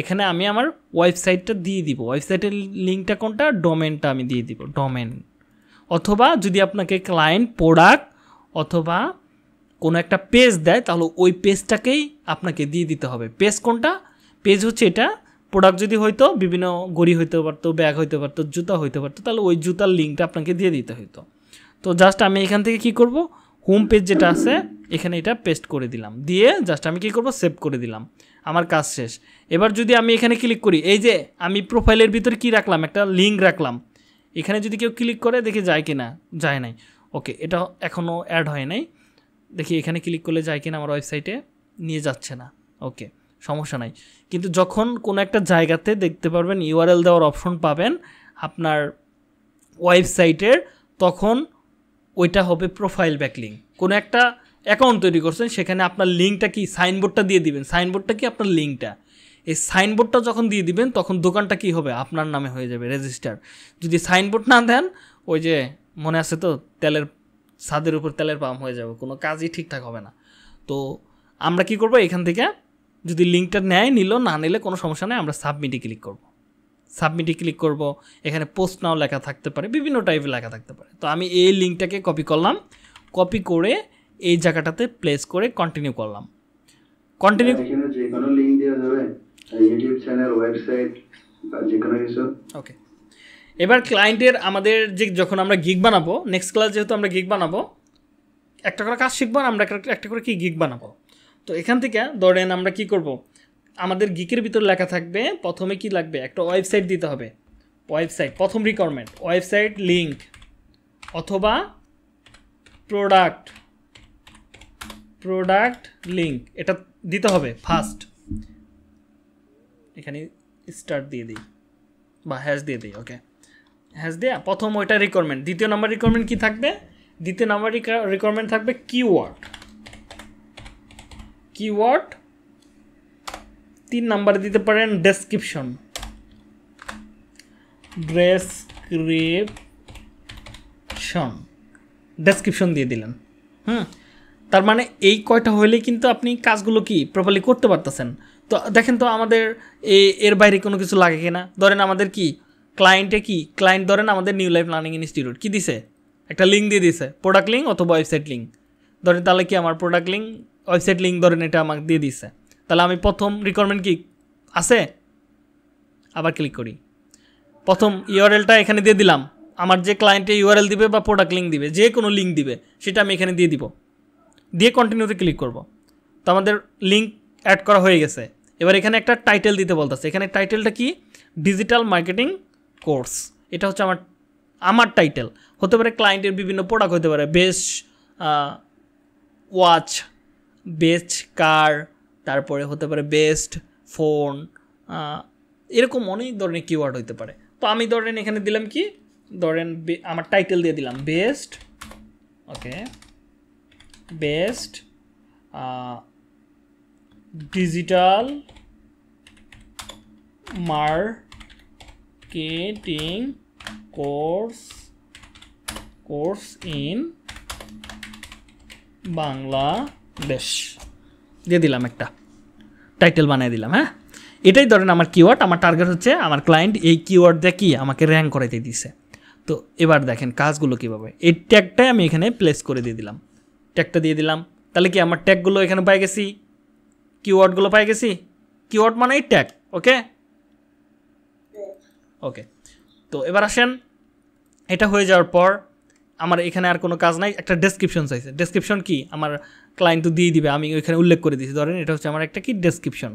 এখানে আমি আমার ওয়েবসাইটটা দিয়ে দিব ওয়েবসাইটের লিঙ্কটা কোনটা ডোমেনটা আমি দিয়ে দিব ডোমেন অথবা যদি আপনাকে ক্লায়েন্ট প্রোডাক্ট অথবা কোনো একটা পেজ দেয় তাহলে ওই পেজটাকেই আপনাকে দিয়ে দিতে হবে পেজ কোনটা পেজ হচ্ছে এটা প্রোডাক্ট যদি হয়তো বিভিন্ন গড়ি হইতে পারতো ব্যাগ হইতে পারতো জুতা হইতে পারতো তাহলে ওই জুতার লিঙ্কটা আপনাকে দিয়ে দিতে হইতো তো জাস্ট আমি এখান থেকে কি করব হোম পেজ যেটা আছে এখানে এটা পেস্ট করে দিলাম দিয়ে জাস্ট আমি কি করব সেভ করে দিলাম আমার কাজ শেষ এবার যদি আমি এখানে ক্লিক করি এই যে আমি প্রোফাইলের ভিতরে কি রাখলাম একটা লিঙ্ক রাখলাম এখানে যদি কেউ ক্লিক করে দেখে যায় কি না যায় নাই ওকে এটা এখনও অ্যাড হয় নাই দেখি এখানে ক্লিক করলে যায় কিনা আমার ওয়েবসাইটে নিয়ে যাচ্ছে না ওকে সমস্যা নাই কিন্তু যখন কোনো একটা জায়গাতে দেখতে পারবেন ইউআরএল দেওয়ার অপশন পাবেন আপনার ওয়েবসাইটের তখন ওইটা হবে প্রোফাইল ব্যাকলিং কোনো একটা অ্যাকাউন্ট তৈরি করছেন সেখানে আপনার লিঙ্কটা কি সাইনবোর্ডটা দিয়ে দিবেন সাইনবোর্ডটা কি আপনার লিঙ্কটা এই সাইনবোর্ডটা যখন দিয়ে দিবেন তখন দোকানটা কি হবে আপনার নামে হয়ে যাবে রেজিস্টার যদি সাইনবোর্ড না দেন ওই যে মনে আছে তো তেলের ছাদের উপর তেলের পাম হয়ে যাবে কোনো কাজই ঠিকঠাক হবে না তো আমরা কি করব এখান থেকে যদি লিঙ্কটা নেয় নিল না নিলে কোনো সমস্যা নেই আমরা সাবমিটে ক্লিক করব সাবমিটে ক্লিক করব এখানে পোস্ট নাও লেখা থাকতে পারে বিভিন্ন টাইপের লেখা থাকতে পারে তো আমি এই লিঙ্কটাকে কপি করলাম কপি করে এই জায়গাটাতে প্লেস করে কন্টিনিউ করলাম কন্টিনিউ লিঙ্ক দেওয়া ইউটিউব চ্যানেল ওয়েবসাইট যে কোনো কিছু ওকে এবার ক্লায়েন্টের আমাদের যে যখন আমরা গিগ বানাবো নেক্সট ক্লাস যেহেতু আমরা গিগ বানাবো একটা করে কাজ শিখবো আর আমরা একটা করে কি গিগ বানাবো তো এখান থেকে ধরেন আমরা কি করব আমাদের গিকের ভিতর লেখা থাকবে প্রথমে কি লাগবে একটা ওয়েবসাইট দিতে হবে ওয়েবসাইট প্রথম রিকোয়ারমেন্ট ওয়েবসাইট লিঙ্ক অথবা প্রোডাক্ট প্রোডাক্ট লিঙ্ক এটা দিতে হবে ফার্স্ট এখানে স্টার্ট দিয়ে দিই বা হ্যাশ দিয়ে দিই ওকে হ্যাশ দেয়া প্রথম ওইটা রিকোয়ারমেন্ট দ্বিতীয় নাম্বার রিকোয়ারমেন্ট কি থাকবে দ্বিতীয় নাম্বার রিকোয়ারমেন্ট থাকবে কিওয়ার্ড কিওয়ার্ড তিন নাম্বার দিতে পারেন ডেসক্রিপশন ডেসক্রিপশন ডেসক্রিপশন দিয়ে দিলেন হুম তার মানে এই কয়টা হলে কিন্তু আপনি কাজগুলো কি প্রপারলি করতে পারতেছেন তো দেখেন তো আমাদের এর বাইরে কোনো কিছু লাগে কিনা ধরেন আমাদের কি ক্লায়েন্টে কি ক্লায়েন্ট ধরেন আমাদের নিউ লাইফ লার্নিং ইনস্টিটিউট কী দিছে একটা লিঙ্ক দিয়ে দিছে প্রোডাক্ট লিঙ্ক অথবা ওয়েবসাইট লিঙ্ক ধরেন তাহলে কি আমার প্রোডাক্ট লিঙ্ক ওয়েবসাইট লিঙ্ক ধরেন এটা আমাকে দিয়ে দিছে তাহলে আমি প্রথম রিকোয়ারমেন্ট কি আছে আবার ক্লিক করি প্রথম ইউআরএলটা এখানে দিয়ে দিলাম আমার যে ক্লায়েন্টে ইউআরএল দিবে বা প্রোডাক্ট লিঙ্ক দিবে যে কোনো লিঙ্ক দিবে সেটা আমি এখানে দিয়ে দিব দিয়ে কন্টিনিউতে ক্লিক করব তো আমাদের লিঙ্ক অ্যাড করা হয়ে গেছে এবার এখানে একটা টাইটেল দিতে বলতেছে এখানে টাইটেলটা কি ডিজিটাল মার্কেটিং কোর্স এটা হচ্ছে আমার আমার টাইটেল হতে পারে ক্লায়েন্টের বিভিন্ন প্রোডাক্ট হতে পারে বেস্ট ওয়াচ বেস্ট কার তারপরে হতে পারে বেস্ট ফোন এরকম অনেক ধরনের কিওয়ার্ড হতে পারে তো আমি ধরেন এখানে দিলাম কি ধরেন আমার টাইটেল দিয়ে দিলাম best okay best digital marketing course course in Bangladesh দিয়ে দিলাম একটা টাইটেল বানিয়ে দিলাম হ্যাঁ এটাই ধরেন আমার কিওয়ার্ড আমার টার্গেট হচ্ছে আমার ক্লায়েন্ট এই কিওয়ার্ড দিয়ে কি আমাকে র্যাঙ্ক করাইতে দিছে তো এবার দেখেন কাজগুলো কীভাবে এই ট্যাগটাই আমি এখানে প্লেস করে দিয়ে দিলাম ট্যাগটা দিয়ে দিলাম তাহলে কি আমার ট্যাগগুলো এখানে পাই গেছি কিওয়ার্ডগুলো পাই গেছি কিওয়ার্ড মানে ট্যাগ ওকে ওকে তো এবার আসেন এটা হয়ে যাওয়ার পর আমার এখানে আর কোনো কাজ নাই একটা ডেসক্রিপশন চাইছে ডেসক্রিপশন কি আমার ক্লায়েন্ট তো দিয়ে দিবে আমি ওইখানে উল্লেখ করে দিয়েছি ধরেন এটা হচ্ছে আমার একটা কি ডেসক্রিপশন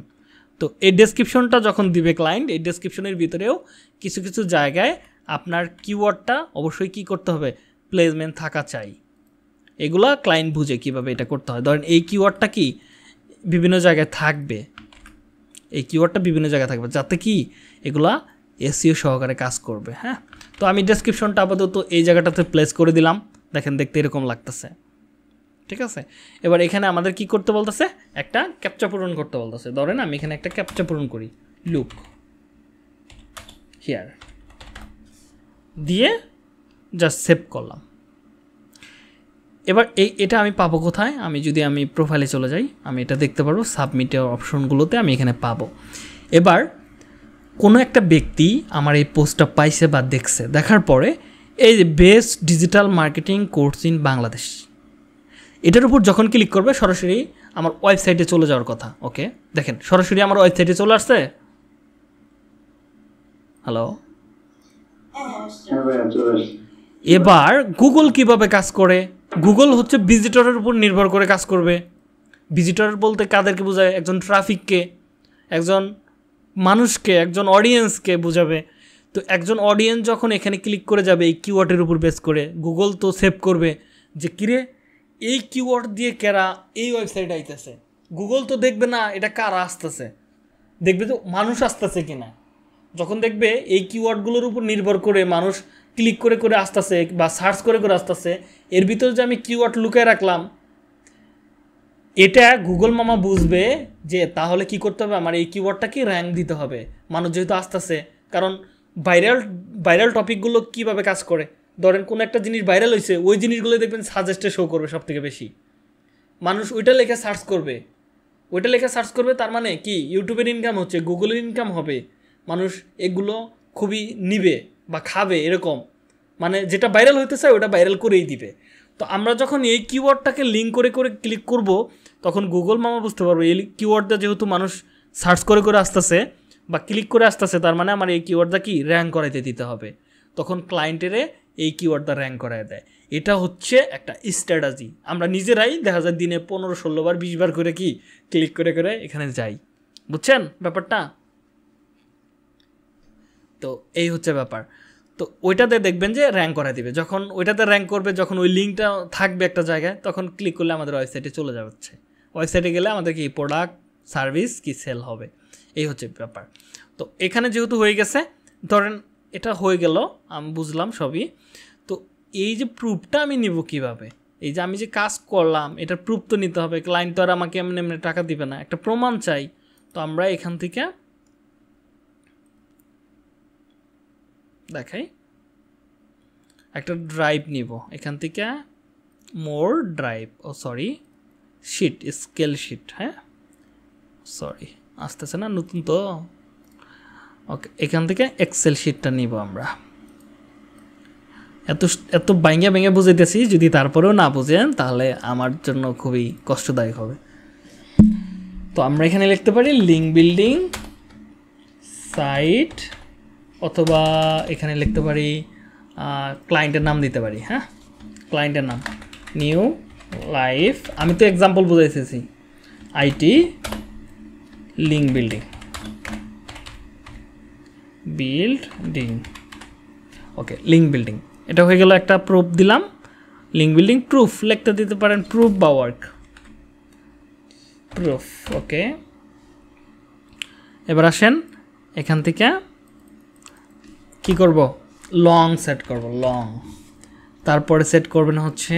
তো এই ডেসক্রিপশনটা যখন দিবে ক্লায়েন্ট এই ডেসক্রিপশনের ভিতরেও কিছু কিছু জায়গায় আপনার কিওয়ার্ডটা অবশ্যই কি করতে হবে প্লেসমেন্ট থাকা চাই এগুলা ক্লায়েন্ট বুঝে কিভাবে এটা করতে হয় ধরেন এই কিওয়ার্ডটা কি বিভিন্ন জায়গায় থাকবে এই কিওয়ার্ডটা বিভিন্ন জায়গায় থাকবে যাতে কি এগুলা এসিও সহকারে কাজ করবে হ্যাঁ তো আমি ডেসক্রিপশনটা আপাতত এই জায়গাটাতে প্লেস করে দিলাম দেখেন দেখতে এরকম লাগতেছে ঠিক আছে এবার এখানে আমাদের কি করতে বলতেছে একটা ক্যাপচা পূরণ করতে বলতেছে ধরেন আমি এখানে একটা ক্যাপচা পূরণ করি লুক হিয়ার দিয়ে জাস্ট সেভ করলাম এবার এই এটা আমি পাবো কোথায় আমি যদি আমি প্রোফাইলে চলে যাই আমি এটা দেখতে পারবো সাবমিটের অপশনগুলোতে আমি এখানে পাবো এবার কোনো একটা ব্যক্তি আমার এই পোস্টটা পাইছে বা দেখছে দেখার পরে এই যে best digital marketing course in Bangladesh এটার উপর যখন ক্লিক করবে সরাসরি আমার ওয়েবসাইটে চলে যাওয়ার কথা ওকে দেখেন সরাসরি আমার ওয়েবসাইটে চলে আসছে হ্যালো হ্যাঁ, হ্যাঁ, এবার গুগল কিভাবে কাজ করে গুগল হচ্ছে ভিজিটরের উপর নির্ভর করে কাজ করবে ভিজিটর বলতে কাদেরকে বোঝায় একজন ট্রাফিককে একজন মানুষকে একজন অডিয়েন্সকে বোঝাবে তো একজন অডিয়েন্স যখন এখানে ক্লিক করে যাবে এই কিওয়ার্ডের উপর বেস করে গুগল তো সেভ করবে যে কিরে এই কিওয়ার্ড দিয়ে কেরা এই ওয়েবসাইট আইতেছে গুগল তো দেখবে না এটা কারা আসতেছে দেখবে তো মানুষ আসতেছে কিনা যখন দেখবে এই কিওয়ার্ডগুলোর উপর নির্ভর করে মানুষ ক্লিক করে করে আসতেছে বা সার্চ করে করে আসতেছে এর ভিতরে যে আমি কিওয়ার্ড লুকিয়ে রাখলাম এটা গুগল মামা বুঝবে যে তাহলে কি করতে হবে আমার এই কিওয়ার্ডটাকে র্যাঙ্ক দিতে হবে মানুষ যেহেতু আসতেছে কারণ ভাইরাল ভাইরাল টপিকগুলো কিভাবে কাজ করে ধরেন কোনো একটা জিনিস ভাইরাল হয়েছে ওই জিনিসগুলো দেখবেন সাজেস্টে শো করবে সব থেকে বেশি মানুষ ওইটা লেখে সার্চ করবে ওইটা লেখে সার্চ করবে তার মানে কি ইউটিউবের ইনকাম হচ্ছে গুগলের ইনকাম হবে মানুষ এগুলো খুবই নিবে বা খাবে এরকম মানে যেটা ভাইরাল হইতে চায় ওটা ভাইরাল করেই দিবে তো আমরা যখন এই কিওয়ার্ডটাকে লিঙ্ক করে করে ক্লিক করব তখন গুগল মামা বুঝতে পারবো এই কিওয়ার্ডটা যেহেতু মানুষ সার্চ করে করে আসতেছে বা ক্লিক করে আসতেছে তার মানে আমার এই কিওয়ার্ডটা কি র্যাঙ্ক করাইতে দিতে হবে তখন ক্লায়েন্টেরে এই কিওয়ার্ডটা র্যাঙ্ক করাই দেয় এটা হচ্ছে একটা স্ট্র্যাটাজি আমরা নিজেরাই দেখা যায় দিনে পনেরো ষোলোবার বিশবার করে কি ক্লিক করে করে এখানে যাই বুঝছেন ব্যাপারটা তো এই হচ্ছে ব্যাপার তো ওইটাতে দেখবেন যে র্যাঙ্ক করা দিবে যখন ওইটাতে র্যাঙ্ক করবে যখন ওই লিঙ্কটা থাকবে একটা জায়গায় তখন ক্লিক করলে আমাদের ওয়েবসাইটে চলে যাচ্ছে ওয়েবসাইটে গেলে আমাদের কি প্রোডাক্ট সার্ভিস কি সেল হবে এই হচ্ছে ব্যাপার তো এখানে যেহেতু হয়ে গেছে ধরেন এটা হয়ে গেল আমি বুঝলাম সবই তো এই যে প্রুফটা আমি নিব কিভাবে এই যে আমি যে কাজ করলাম এটা প্রুফ তো নিতে হবে ক্লায়েন্ট তো আর আমাকে এমনি এমনি টাকা দিবে না একটা প্রমাণ চাই তো আমরা এখান থেকে দেখাই একটা ড্রাইভ নিব এখান থেকে more drive oh sorry sheet scale sheet হ্যাঁ সরি আসতেছে না নতুন তো ওকে এখান থেকে এক্সেল শিটটা নিব আমরা এত এত ব্যাঙ্গে ব্যাঙ্গে বুঝাইতেছি যদি তারপরেও না বুঝেন তাহলে আমার জন্য খুবই কষ্টদায়ক হবে তো আমরা এখানে লিখতে পারি লিঙ্ক বিল্ডিং সাইট অথবা এখানে লিখতে পারি ক্লায়েন্টের নাম দিতে পারি হ্যাঁ ক্লায়েন্টের নাম নিউ লাইফ আমি তো এক্সাম্পল বুঝাইতেছি IT link building building okay link building এটা হয়ে গেল একটা প্রুফ দিলাম লিঙ্ক বিল্ডিং প্রুফ লিখতে দিতে পারেন প্রুফ বা ওয়ার্ক প্রুফ ওকে এবার আসেন এখান থেকে কি করব লং সেট করব লং তারপরে সেট করবেন হচ্ছে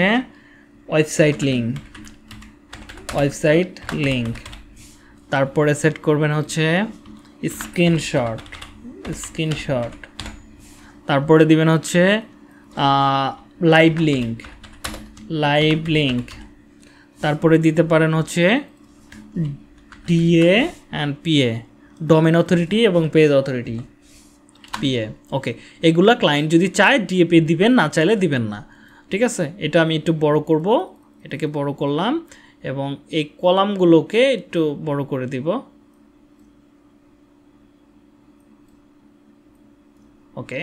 ওয়েবসাইট লিঙ্ক ওয়েবসাইট লিঙ্ক তারপরে সেট করবেন হচ্ছে স্ক্রিনশট স্ক্রিনশট তারপরে দিবেন হচ্ছে লাইভ লিঙ্ক লাইভ লিঙ্ক তারপরে দিতে পারেন হচ্ছে DA and PA domain authority এবং পেজ অথরিটি পিএ ওকে এগুলা ক্লায়েন্ট যদি চায় ডিএপি দিবেন না চাইলে দিবেন না ঠিক আছে এটা আমি একটু বড় করব এটাকে বড় করলাম এবং এই কলামগুলোকে একটু বড় করে দিব ওকে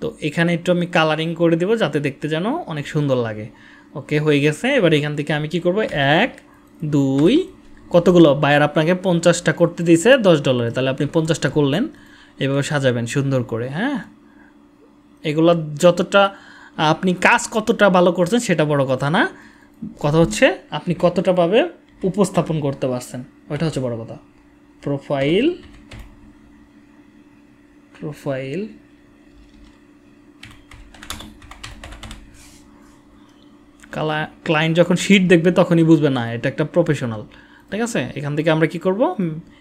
তো এখানে একটু আমি কালারিং করে দেবো যাতে দেখতে যেন অনেক সুন্দর লাগে ওকে হয়ে গেছে এবার এখান থেকে আমি কি করব এক দুই কতগুলো বায়ার আপনাকে পঞ্চাশটা করতে দিয়েছে দশ ডলারে তাহলে আপনি পঞ্চাশটা করলেন এভাবে সাজাবেন সুন্দর করে হ্যাঁ এগুলো যতটা আপনি কাজ কতটা ভালো করছেন সেটা বড় কথা না কথা হচ্ছে আপনি কতটা ভাবে উপস্থাপন করতে পারছেন ওইটা হচ্ছে বড় কথা প্রোফাইল প্রোফাইল কালা ক্লায়েন্ট যখন শিট দেখবে তখনই বুঝবে না এটা একটা প্রফেশনাল ঠিক আছে এখান থেকে আমরা কি করব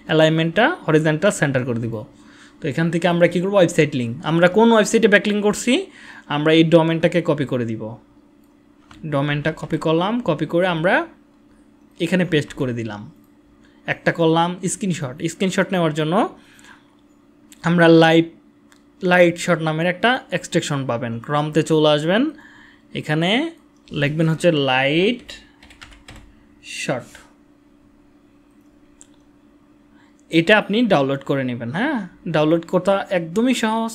অ্যালাইনমেন্টটা হরিজেন্টটা সেন্টার করে দিব তো এখান থেকে আমরা কী করবো ওয়েবসাইট লিঙ্ক আমরা কোন ওয়েবসাইটে ব্যাকলিং করছি আমরা এই ডোমেনটাকে কপি করে দিব ডোমেনটা কপি করলাম কপি করে আমরা এখানে পেস্ট করে দিলাম একটা করলাম স্ক্রিনশট স্ক্রিনশট নেওয়ার জন্য আমরা লাইট লাইট শট নামের একটা এক্সট্রেকশন পাবেন ক্রমতে চলে আসবেন এখানে লিখবেন হচ্ছে লাইট শট এটা আপনি ডাউনলোড করে নেবেন হ্যাঁ ডাউনলোড করতে একদমই সহজ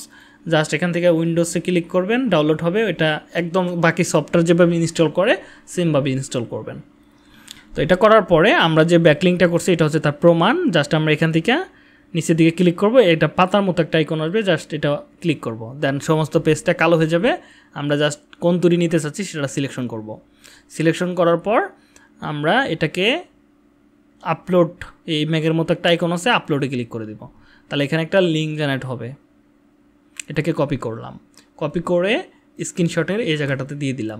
জাস্ট এখান থেকে উইন্ডোসে ক্লিক করবেন ডাউনলোড হবে এটা একদম বাকি সফটওয়্যার যেভাবে ইনস্টল করে সেমভাবে ইনস্টল করবেন তো এটা করার পরে আমরা যে ব্যাকলিংটা করছি এটা হচ্ছে তার প্রমাণ জাস্ট আমরা এখান থেকে নিচের দিকে ক্লিক করব এটা পাতার মতো একটা আইকন আসবে জাস্ট এটা ক্লিক করব দেন সমস্ত পেজটা কালো হয়ে যাবে আমরা জাস্ট কোন তুরি নিতে চাচ্ছি সেটা সিলেকশন করব সিলেকশন করার পর আমরা এটাকে আপলোড এই ম্যাগের মতো একটা আইকন আছে আপলোডে ক্লিক করে দিব তাহলে এখানে একটা লিঙ্ক জেনারেট হবে এটাকে কপি করলাম কপি করে স্ক্রিনশটের এই জায়গাটাতে দিয়ে দিলাম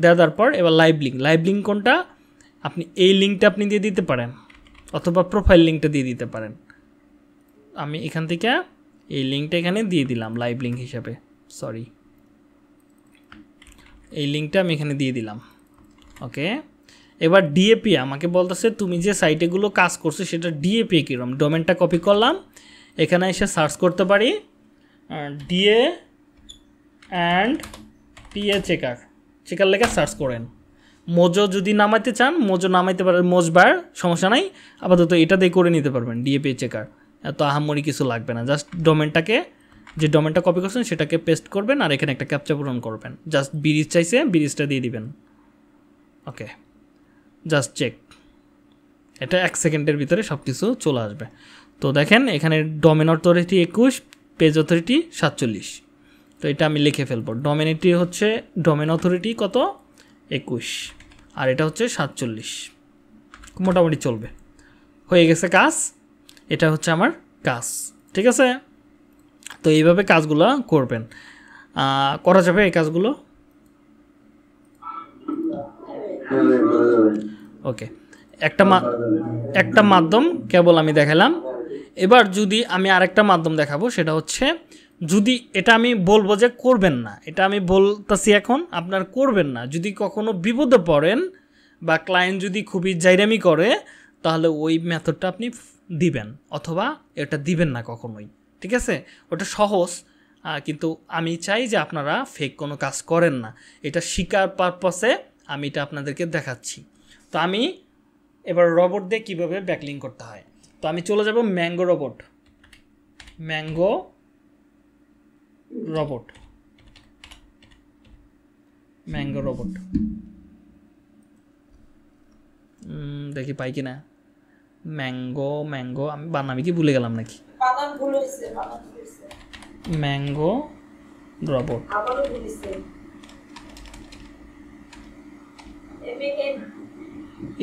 দেওয়া দেওয়ার পর এবার লাইভ লিঙ্ক লাইভ লিঙ্ক কোনটা আপনি এই লিঙ্কটা আপনি দিয়ে দিতে পারেন অথবা প্রোফাইল লিঙ্কটা দিয়ে দিতে পারেন আমি এখান থেকে এই লিঙ্কটা এখানে দিয়ে দিলাম লাইভ লিঙ্ক হিসাবে সরি এই লিঙ্কটা আমি এখানে দিয়ে দিলাম ওকে এবার ডিএপি আমাকে বলতেছে তুমি যে সাইটেগুলো কাজ করছো সেটা ডিএপি কীরকম ডোমেনটা কপি করলাম এখানে এসে সার্চ করতে পারি DA and PA checker checker লেখা সার্চ করেন মোজো যদি নামাইতে চান মোজো নামাইতে পারেন মোজবার সমস্যা নাই আপাতত এটা দিয়ে করে নিতে পারবেন ডিএপি চেকার এত আহামরি কিছু লাগবে না জাস্ট ডোমেনটাকে যে ডোমেনটা কপি করছেন সেটাকে পেস্ট করবেন আর এখানে একটা ক্যাপচা পূরণ করবেন জাস্ট ব্রিজ চাইছে ব্রিজটা দিয়ে দিবেন ওকে জাস্ট চেক এটা এক সেকেন্ডের ভিতরে সব কিছু চলে আসবে তো দেখেন এখানে ডোমেন অথরিটি একুশ পেজ অথরিটি সাতচল্লিশ তো এটা আমি লিখে ফেলবো ডোমেনিটি হচ্ছে ডোমেন অথরিটি কত একুশ আর এটা হচ্ছে সাতচল্লিশ মোটামুটি চলবে হয়ে গেছে কাজ এটা হচ্ছে আমার কাজ ঠিক আছে তো এইভাবে কাজগুলো করবেন করা যাবে এই কাজগুলো ওকে একটা একটা মাধ্যম কেবল আমি দেখালাম এবার যদি আমি আরেকটা মাধ্যম দেখাবো সেটা হচ্ছে যদি এটা আমি বলবো যে করবেন না এটা আমি বলতেছি এখন আপনার করবেন না যদি কখনো বিপদে পড়েন বা ক্লায়েন্ট যদি খুবই জাইরামি করে তাহলে ওই মেথডটা আপনি দিবেন অথবা এটা দিবেন না কখনোই ঠিক আছে ওটা সহজ কিন্তু আমি চাই যে আপনারা ফেক কোনো কাজ করেন না এটা শিকার পারপাসে আমি এটা আপনাদেরকে দেখাচ্ছি তো আমি এবার রবট দিয়ে কীভাবে ব্যাকলিং করতে হয় তো আমি চলে যাব mango robot mango robot mango robot দেখি পাই কি না ম্যাঙ্গো ম্যাঙ্গো আমি বানামি কি ভুলে গেলাম নাকি mango robot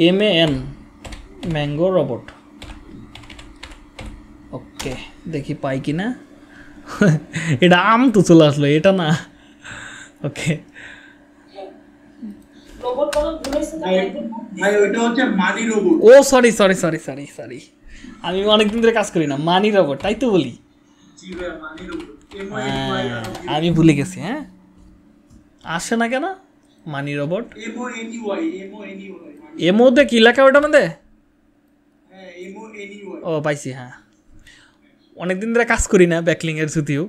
M A N mango robot okay দেখি পাই কি না এটা আম তো চলে আসলো এটা না okay oh sorry sorry sorry sorry sorry আমি অনেকদিন ধরে কাজ করি না মানি রবট তাই তো বলি হ্যাঁ, আমি ভুলে গেছি হ্যাঁ আসে না কেন মানি রোবট e e মধ্যে কি লেখা ওটা মধ্যে হ্যাঁ, e ও পাইছি হ্যাঁ অনেক দিন ধরে কাজ করি না এর ছুতিও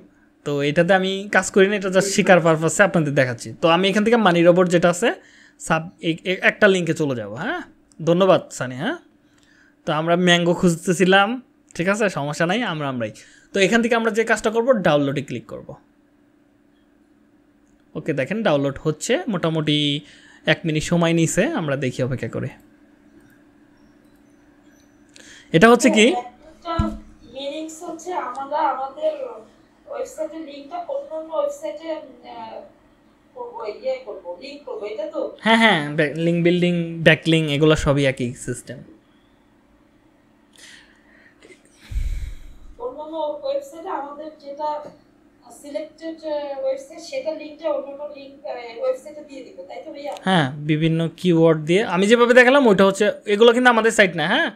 তো এটাতে আমি কাজ করি না এটা জাস্ট শিকার পারপাসে আপনাদের দেখাচ্ছি তো আমি এখান থেকে মানি রোবট যেটা আছে সাব একটা লিঙ্কে চলে যাব হ্যাঁ ধন্যবাদ সানি হ্যাঁ তো আমরা ম্যাঙ্গো খুঁজতেছিলাম ঠিক আছে সমস্যা নাই আমরা আমরাই তো এখান থেকে আমরা যে কাজটা করব ডাউনলোডে ক্লিক করবো ওকে দেখেন ডাউনলোড হচ্ছে মোটামুটি এক মিনিট সময় নিছে আমরা দেখি অপেক্ষা করে এটা হচ্ছে কি হচ্ছে ইয়ে হ্যাঁ হ্যাঁ লিঙ্ক বিল্ডিং ব্যাকলিং এগুলো সবই একই সিস্টেম ওয়েবসাইটে আমাদের যেটা হ্যাঁ বিভিন্ন কিওয়ার্ড দিয়ে আমি যেভাবে দেখালাম ওইটা হচ্ছে এগুলো কিন্তু আমাদের সাইট না হ্যাঁ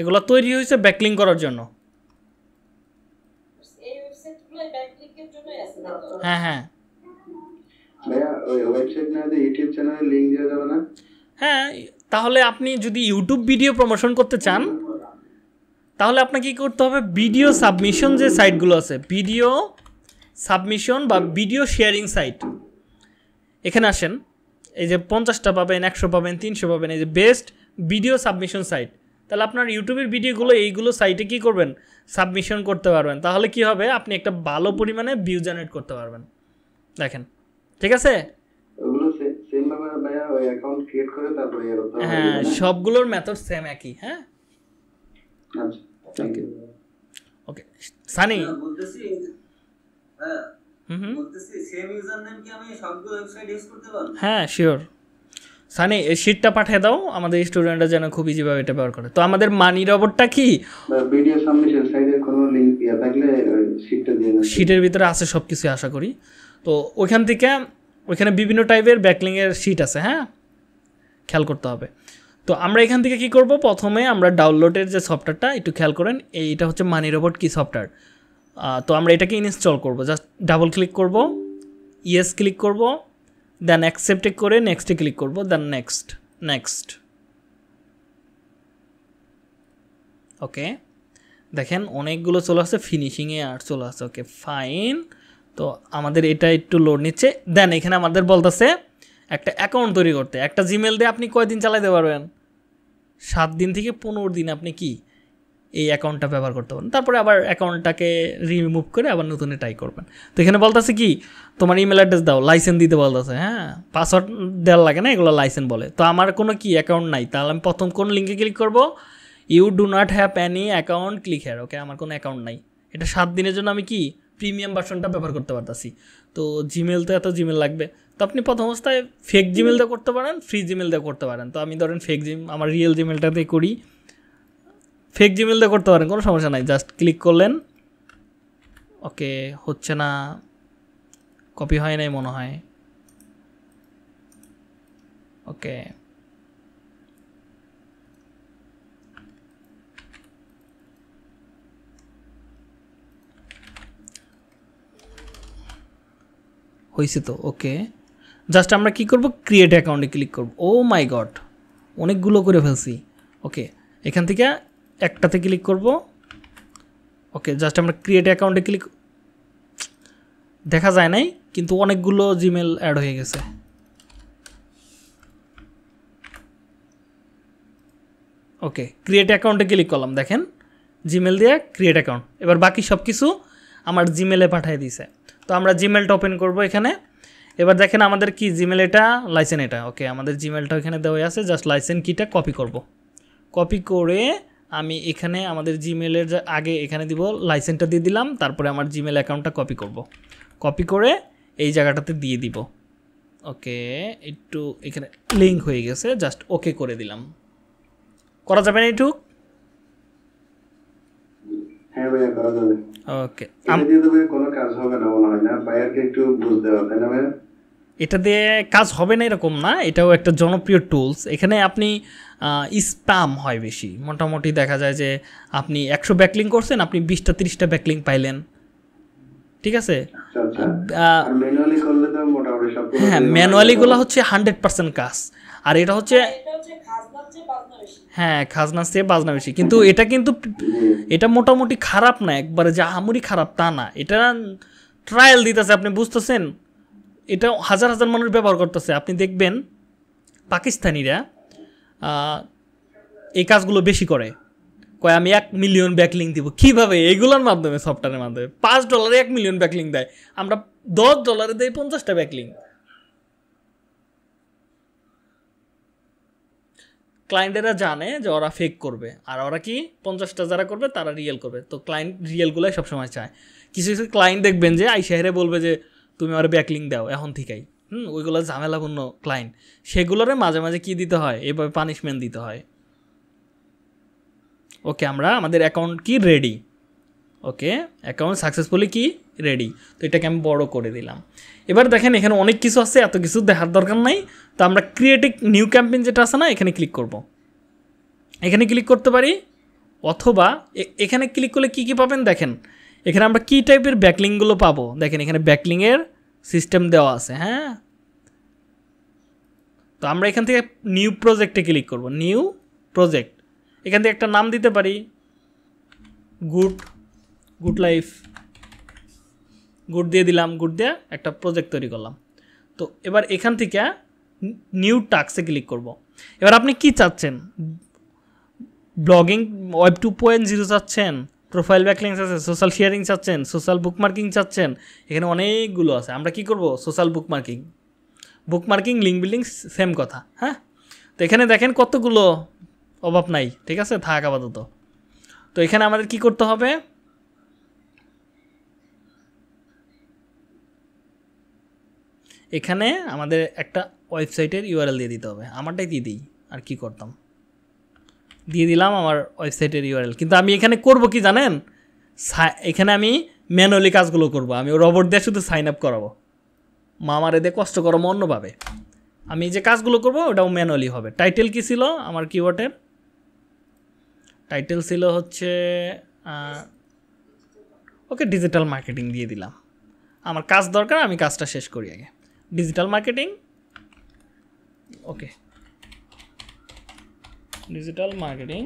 এগুলো তৈরি হয়েছে ব্যাকলিং করার জন্য হ্যাঁ হ্যাঁ হ্যাঁ তাহলে আপনি যদি ইউটিউব ভিডিও প্রমোশন করতে চান তাহলে আপনাকে কী করতে হবে ভিডিও সাবমিশন যে সাইটগুলো আছে ভিডিও সাবমিশন বা ভিডিও শেয়ারিং সাইট এখানে আসেন এই যে পঞ্চাশটা পাবেন একশো পাবেন তিনশো পাবেন এই যে বেস্ট ভিডিও সাবমিশন সাইট তাহলে আপনার ইউটিউবের ভিডিওগুলো এইগুলো সাইটে কি করবেন সাবমিশন করতে পারবেন তাহলে কি হবে আপনি একটা ভালো পরিমাণে ভিউ জেনারেট করতে পারবেন দেখেন ঠিক আছে হ্যাঁ সবগুলোর মেথড সেম একই হ্যাঁ ওকে আচ্ছা, সানি হ্যাঁ শিওর হ্যাঁ, সানি এই শীটটা পাঠিয়ে দাও আমাদের স্টুডেন্টরা যেন খুব ইজিভাবে এটা ব্যবহার করে তো আমাদের মানি রবটটা কি ভিডিও সাবমিশন সাইডের কোনো লিংক দিয়া থাকলে শিটটা দিয়ে দাও শিটের ভিতরে আছে সবকিছু আশা করি তো ওইখান থেকে ওইখানে বিভিন্ন টাইপের ব্যাকলিংয়ের শিট আছে হ্যাঁ খেয়াল করতে হবে তো আমরা এখান থেকে কি করব প্রথমে আমরা ডাউনলোডের যে সফটওয়্যারটা একটু খেয়াল করেন এইটা হচ্ছে মানি রোবট কি সফটওয়্যার তো আমরা এটাকে ইনস্টল করব জাস্ট ডাবল ক্লিক করব ইয়েস ক্লিক করব দেন অ্যাকসেপ্টে করে নেক্সটে ক্লিক করব দেন নেক্সট নেক্সট ওকে দেখেন অনেকগুলো চলে আসছে ফিনিশিংয়ে আর চলে আসছে ওকে ফাইন তো আমাদের এটা একটু লোড নিচ্ছে দেন এখানে আমাদের বলতেছে একটা অ্যাকাউন্ট তৈরি করতে একটা জিমেল দিয়ে আপনি কয়দিন চালাইতে পারবেন সাত দিন থেকে পনেরো দিন আপনি কি এই অ্যাকাউন্টটা ব্যবহার করতে পারেন তারপরে আবার অ্যাকাউন্টটাকে রিমুভ করে আবার নতুন ট্রাই করবেন তো এখানে বলতেছে কি তোমার ইমেল অ্যাড্রেস দাও লাইসেন্স দিতে বলতেছে হ্যাঁ পাসওয়ার্ড দেওয়া লাগে না এগুলো লাইসেন্স বলে তো আমার কোনো কি অ্যাকাউন্ট নাই তাহলে আমি প্রথম কোন লিঙ্কে ক্লিক করব you do not have any account click here okay আমার কোনো অ্যাকাউন্ট নাই এটা সাত দিনের জন্য আমি কি প্রিমিয়াম ভার্সনটা ব্যবহার করতে পারতাছি তো জিমেল তো এত জিমেল লাগবে তো আপনি প্রথম অবস্থায় ফেক জিমেল দিয়ে করতে পারেন ফ্রি জিমেল দিয়ে করতে পারেন তো আমি ধরেন ফেক জিম আমার রিয়েল জিমেলটাতে করি ফেক জিমেল দিয়ে করতে পারেন কোনো সমস্যা নাই জাস্ট ক্লিক করলেন ওকে হচ্ছে না কপি হয় নাই মনে হয় ওকে হয়েছে তো ওকে জাস্ট আমরা কি করব ক্রিয়েট অ্যাকাউন্টে ক্লিক করব ও মাই গড অনেকগুলো করে ফেলছি ওকে এখান থেকে একটাতে ক্লিক করব ওকে জাস্ট আমরা ক্রিয়েট অ্যাকাউন্টে ক্লিক দেখা যায় নাই কিন্তু অনেকগুলো জিমেল অ্যাড হয়ে গেছে ওকে ক্রিয়েট অ্যাকাউন্টে ক্লিক করলাম দেখেন জিমেল দিয়ে ক্রিয়েট অ্যাকাউন্ট এবার বাকি সব কিছু আমার জিমেলে পাঠিয়ে দিয়েছে তো আমরা জিমেলটা ওপেন করব এখানে এবার দেখেন আমাদের কি জিমেল এটা লাইসেন এটা ওকে আমাদের জিমেলটা এখানে দেওয়া আছে জাস্ট লাইসেন কিটা কপি করব কপি করে আমি এখানে আমাদের জিমেলের আগে এখানে দিব লাইসেন্সটা দিয়ে দিলাম তারপরে আমার জিমেল অ্যাকাউন্টটা কপি করব। কপি করে এই জায়গাটাতে দিয়ে দিব ওকে একটু এখানে লিঙ্ক হয়ে গেছে জাস্ট ওকে করে দিলাম করা যাবে না এইটুক হ্যাঁ করা যাবে ওকে দিয়ে কোনো কাজ হবে না মনে হয় না ভাইয়ারকে একটু বুঝতে হবে না এটা দিয়ে কাজ হবে না এরকম না এটাও একটা জনপ্রিয় টুলস এখানে আপনি স্প্যাম হয় বেশি মোটামুটি দেখা যায় যে আপনি একশো ব্যাকলিং করছেন আপনি বিশটা তিরিশটা ব্যাকলিং পাইলেন ঠিক আছে আচ্ছা, আচ্ছা। হ্যাঁ ম্যানুয়ালিগুলো হচ্ছে হান্ড্রেড পার্সেন্ট কাজ আর এটা হচ্ছে হ্যাঁ খাজনা চেয়ে বাজনা বেশি কিন্তু এটা কিন্তু এটা মোটামুটি খারাপ না একবারে যে আমুরি খারাপ তা না এটা ট্রায়াল দিতেছে আপনি বুঝতেছেন এটা হাজার হাজার মানুষ ব্যবহার করতেছে আপনি দেখবেন পাকিস্তানিরা এই কাজগুলো বেশি করে কয় আমি এক মিলিয়ন ব্যাকলিং দিব কীভাবে এগুলোর মাধ্যমে সফটওয়্যারের মাধ্যমে পাঁচ ডলারে এক মিলিয়ন ব্যাকলিং দেয় আমরা দশ ডলারে দেয় পঞ্চাশটা ব্যাকলিং ক্লায়েন্টেরা জানে যে ওরা ফেক করবে আর ওরা কি পঞ্চাশটা যারা করবে তারা রিয়েল করবে তো ক্লায়েন্ট রিয়েলগুলোই সবসময় চায় কিছু কিছু ক্লায়েন্ট দেখবেন যে আই বলবে যে তুমি আমার ব্যাকলিং দাও এখন থেকেই হুম ওইগুলো ঝামেলাপূর্ণ ক্লায়েন্ট সেগুলোর মাঝে মাঝে কি দিতে হয় এভাবে পানিশমেন্ট দিতে হয় ওকে আমরা আমাদের অ্যাকাউন্ট কি রেডি ওকে অ্যাকাউন্ট সাকসেসফুলি কি রেডি তো এটাকে আমি বড় করে দিলাম এবার দেখেন এখানে অনেক কিছু আছে এত কিছু দেখার দরকার নাই তো আমরা ক্রিয়েটিভ নিউ ক্যাম্পেইন যেটা আছে না এখানে ক্লিক করব। এখানে ক্লিক করতে পারি অথবা এখানে ক্লিক করলে কি কি পাবেন দেখেন এখানে আমরা কী টাইপের ব্যাকলিংগুলো পাবো দেখেন এখানে ব্যাকলিংয়ের সিস্টেম দেওয়া আছে হ্যাঁ তো আমরা এখান থেকে নিউ প্রজেক্টে ক্লিক করব নিউ প্রজেক্ট এখান থেকে একটা নাম দিতে পারি গুড গুড লাইফ গুড দিয়ে দিলাম গুড দিয়ে একটা প্রজেক্ট তৈরি করলাম তো এবার এখান থেকে নিউ টাক্সে ক্লিক করব। এবার আপনি কি চাচ্ছেন blogging web two point zero চাচ্ছেন প্রোফাইল ব্যাকলিংস আছে সোশ্যাল শেয়ারিং চাচ্ছেন সোশ্যাল বুকমার্কিং চাচ্ছেন এখানে অনেকগুলো আছে আমরা কি করব social bookmarking bookmarking link building same কথা হ্যাঁ তো এখানে দেখেন কতগুলো অভাব নাই ঠিক আছে থাক আপাতত তো এখানে আমাদের কি করতে হবে এখানে আমাদের একটা ওয়েবসাইটের ইউআরএল দিয়ে দিতে হবে আমারটাই দিয়ে দিই আর কি করতাম দিয়ে দিলাম আমার ওয়েবসাইটের ইউআরএল কিন্তু আমি এখানে করব কি জানেন এখানে আমি ম্যানুয়ালি কাজগুলো করব আমি রবট দিয়ে শুধু সাইন আপ করাবো মামার এদের কষ্ট করাবো অন্যভাবে আমি যে কাজগুলো করব ওটাও ম্যানুয়ালি হবে টাইটেল কি ছিল আমার কিওয়ার্ডের টাইটেল ছিল হচ্ছে ওকে ডিজিটাল মার্কেটিং দিয়ে দিলাম আমার কাজ দরকার আমি কাজটা শেষ করি আগে digital marketing okay digital marketing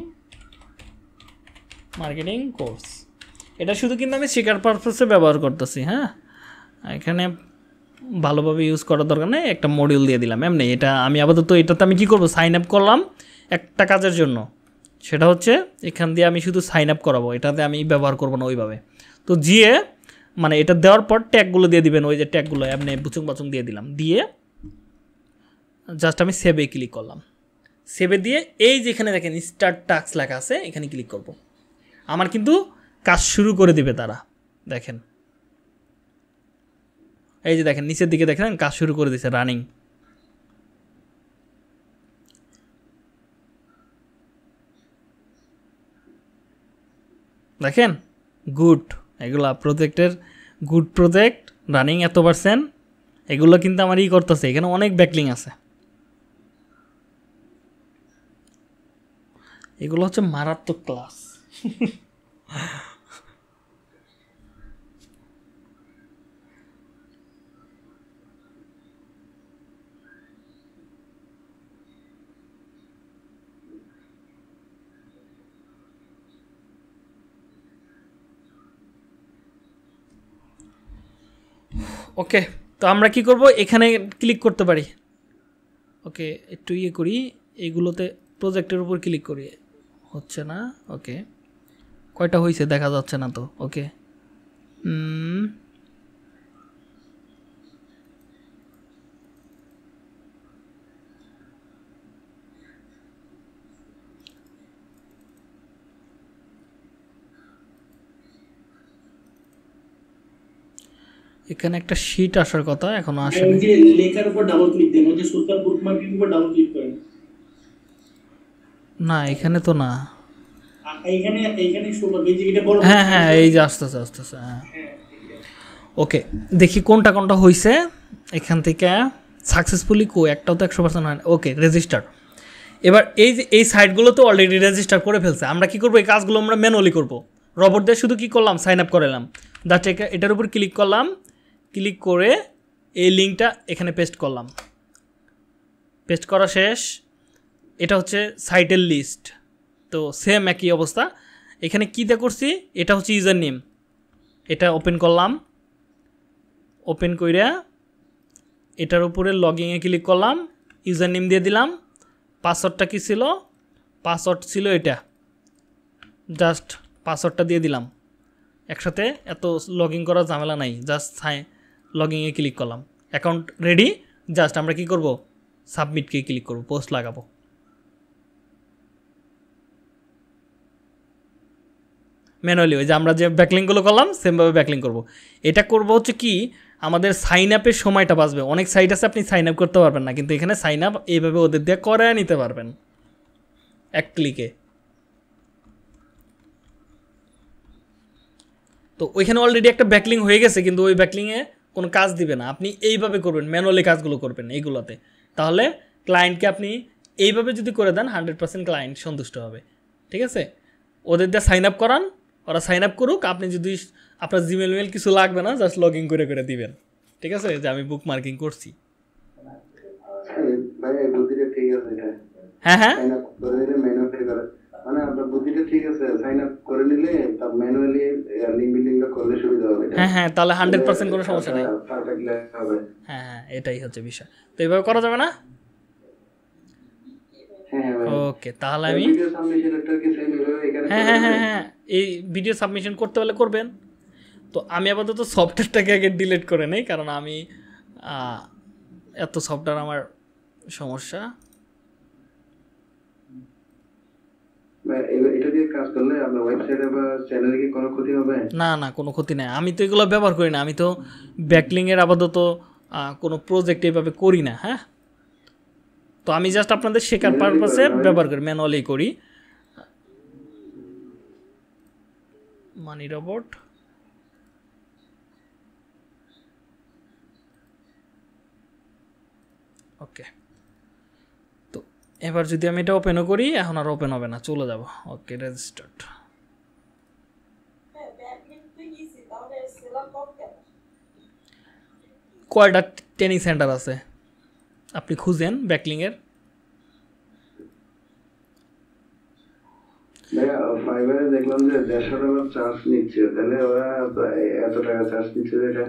marketing course এটা শুধু কিন্তু আমি শেখার পারপাসে ব্যবহার করতেছি হ্যাঁ এখানে ভালোভাবে ইউজ করার দরকার নেই একটা মডিউল দিয়ে দিলাম এমনি এটা আমি আপাতত এটাতে আমি কি করব সাইন আপ করলাম একটা কাজের জন্য সেটা হচ্ছে এখান দিয়ে আমি শুধু সাইন আপ করাবো এটাতে আমি ব্যবহার করব না ওইভাবে তো গিয়ে মানে এটা দেওয়ার পর ট্যাগুলো দিয়ে দিবেন ওই যে ট্যাগগুলো এমনি বুচুং বাচুং দিয়ে দিলাম দিয়ে জাস্ট আমি সেভে ক্লিক করলাম সেভে দিয়ে এই যেখানে দেখেন স্টার্ট টাক্স লেখা আছে এখানে ক্লিক করব। আমার কিন্তু কাজ শুরু করে দিবে তারা দেখেন এই যে দেখেন নিচের দিকে দেখেন কাজ শুরু করে দিয়েছে রানিং দেখেন গুড এগুলা প্রজেক্টের গুড প্রজেক্ট রানিং এত পার্সেন্ট এগুলো কিন্তু আমার ই করতেছে এখানে অনেক ব্যাকলিং আছে এগুলো হচ্ছে মারাত্মক ক্লাস ওকে তো আমরা কি করব এখানে ক্লিক করতে পারি ওকে একটু ইয়ে করি এগুলোতে প্রজেক্টের উপর ক্লিক করি হচ্ছে না ওকে কয়টা হয়েছে দেখা যাচ্ছে না তো ওকে এখানে একটা শীট আসার কথা এখনো আসেনি লেখার উপর ডাবল ক্লিক দেন ওই যে সুপার বুকমার্কের উপর ডাবল ক্লিক করেন না এখানে তো না এইখানে হ্যাঁ হ্যাঁ এই যে আস্তে আস্তে আস্তে আস্তে হ্যাঁ, হ্যাঁ ওকে দেখি কোনটা কোনটা হয়েছে এখান থেকে সাকসেসফুলি কো একটাও তো একশো পার্সেন্ট হয় না ওকে রেজিস্টার এবার এই যে এই সাইটগুলো তো অলরেডি রেজিস্টার করে ফেলছে আমরা কী করবো এই কাজগুলো আমরা ম্যানুয়ালি করবো রবট দিয়ে শুধু কী করলাম সাইন আপ করালাম দ্যাট এটার উপর ক্লিক করলাম ক্লিক করে এই লিঙ্কটা এখানে পেস্ট করলাম পেস্ট করা শেষ এটা হচ্ছে সাইটের লিস্ট তো সেম একই অবস্থা এখানে কীতে করছি এটা হচ্ছে ইউজার নেম এটা ওপেন করলাম ওপেন কইরা এটার উপরে লগিংয়ে ক্লিক করলাম ইউজার নেম দিয়ে দিলাম পাসওয়ার্ডটা কি ছিল পাসওয়ার্ড ছিল এটা জাস্ট পাসওয়ার্ডটা দিয়ে দিলাম একসাথে এত লগ ইন করার ঝামেলা নাই জাস্ট সাই লগ ইনে ক্লিক করলাম অ্যাকাউন্ট রেডি জাস্ট আমরা কি করব সাবমিটকে ক্লিক করব পোস্ট লাগাবো ম্যানুয়ালি ওই যে আমরা যে ব্যাকলিংগুলো করলাম সেমভাবে ব্যাকলিং করব এটা করব হচ্ছে কি আমাদের সাইন আপের সময়টা বাঁচবে অনেক সাইট আছে আপনি সাইন আপ করতে পারবেন না কিন্তু এখানে সাইন আপ এইভাবে ওদের দিয়ে করায় নিতে পারবেন এক ক্লিকে তো ওইখানে অলরেডি একটা ব্যাকলিং হয়ে গেছে কিন্তু ওই ব্যাকলিংয়ে কোনো কাজ দিবে না আপনি এইভাবে করবেন ম্যানুয়ালি কাজগুলো করবেন এইগুলোতে তাহলে ক্লায়েন্টকে আপনি এইভাবে যদি করে দেন হান্ড্রেড পার্সেন্ট ক্লায়েন্ট সন্তুষ্ট হবে ঠিক আছে ওদের দিয়ে সাইন আপ করান ওরা সাইন আপ করুক আপনি যদি আপনার জিমেল মেল কিছু লাগবে না জাস্ট লগ ইন করে করে দিবেন ঠিক আছে যে আমি বুক মার্কিং করছি হ্যাঁ হ্যাঁ মানে ঠিক আছে করে হ্যাঁ, হ্যাঁ তাহলে হান্ড্রেড পার্সেন্ট কোনো সমস্যা নেই হ্যাঁ হ্যাঁ এটাই হচ্ছে বিষয় তো এইভাবে করা যাবে না ওকে হ্যাঁ, হ্যাঁ, তাহলে আমি হ্যাঁ, হ্যাঁ, হ্যাঁ, এই ভিডিও সাবমিশন করতে পারলে করবেন তো আমি আপাতত সফটওয়্যারটাকে আগে ডিলিট করে নেই কারণ আমি এত সফটওয়্যার আমার সমস্যা না না কোনো ক্ষতি নাই আমি তো এগুলো ব্যবহার করি না আমি তো ব্যাকলিংয়ের আপাতত কোনো প্রজেক্ট এইভাবে করি না হ্যাঁ তো আমি জাস্ট আপনাদের শেখার পারপাসে ব্যবহার করি ম্যানুয়ালি করি মানি robot ওকে তো এবার যদি আমি এটা ওপেনও করি এখন আর ওপেন হবে না চলে যাব ওকে রেজিস্টার্ড কয়টা ট্রেনিং সেন্টার আছে আপনি খুঁজেন ব্যাকলিংয়ের ফাইবারে দেখলাম যে দেড়শো টাকা চার্জ নিচ্ছে তাহলে ওরা এত টাকা চার্জ নিচ্ছে এটা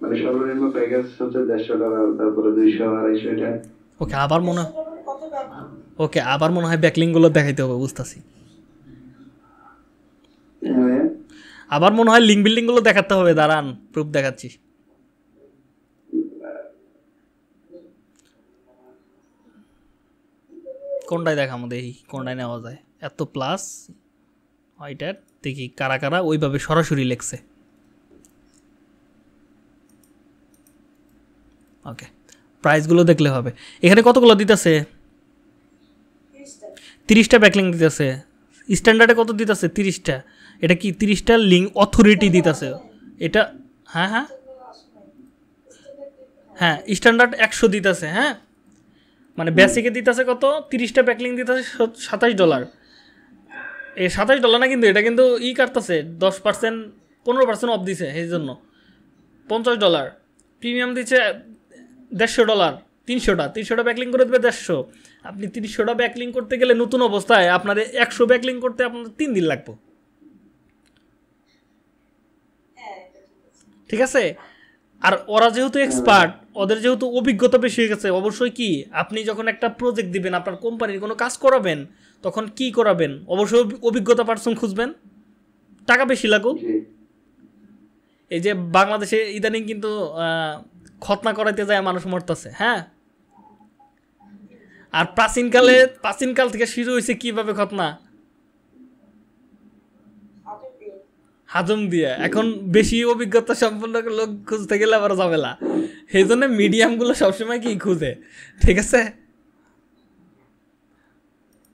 মানে সর্বনিম্ন প্যাকেজ হচ্ছে দেড়শো টাকা তারপরে দুইশো আড়াইশো এটা ওকে আবার মনে ওকে আবার মনে হয় ব্যাকলিং গুলো দেখাইতে হবে বুঝতেছি হ্যাঁ। আবার মনে হয় লিঙ্ক গুলো দেখাতে হবে দাঁড়ান প্রুফ দেখাচ্ছি কোনটায় দেখামো দেখি কোনটায় নেওয়া যায় এত প্লাস ওইটার দেখি কারা কারা ওইভাবে সরাসরি লেখছে ওকে প্রাইসগুলো দেখলে হবে এখানে কতগুলো দিতেছে তিরিশটা ব্যাকলিং দিতেছে স্ট্যান্ডার্ডে কত দিতেছে তিরিশটা এটা কি তিরিশটা লিঙ্ক অথরিটি দিতেছে এটা হ্যাঁ হ্যাঁ হ্যাঁ স্ট্যান্ডার্ড একশো দিতেছে হ্যাঁ মানে বেসিকে দিতেছে কত তিরিশটা ব্যাকলিং দিতেছে সাতাশ ডলার এই সাতাশ ডলার না কিন্তু এটা কিন্তু ই কাটতেছে দশ পার্সেন্ট পনেরো পার্সেন্ট অফ দিছে সেই জন্য পঞ্চাশ ডলার প্রিমিয়াম দিচ্ছে দেড়শো ডলার তিনশোটা তিনশোটা ব্যাকলিং করে দেবে দেড়শো আপনি তিরিশশোটা ব্যাকলিং করতে গেলে নতুন অবস্থায় আপনার একশো ব্যাকলিং করতে আপনার তিন দিন লাগবে ঠিক আছে আর ওরা যেহেতু এক্সপার্ট ওদের যেহেতু অভিজ্ঞতা বেশি হয়ে গেছে অবশ্যই কি আপনি যখন একটা প্রজেক্ট দিবেন আপনার কোম্পানির কোনো কাজ করাবেন তখন কি করাবেন অবশ্যই অভিজ্ঞতা পার্সন খুঁজবেন টাকা বেশি লাগুক এই যে বাংলাদেশে ইদানিং কিন্তু খতনা করাইতে যায় মানুষ মরতেছে হ্যাঁ আর প্রাচীনকালে প্রাচীনকাল থেকে শুরু হয়েছে কিভাবে খতনা হাজম দিয়ে এখন বেশি অভিজ্ঞতা সম্পন্ন লোক খুঁজতে গেলে আবার না সেই জন্য মিডিয়ামগুলো সবসময় কি খুঁজে ঠিক আছে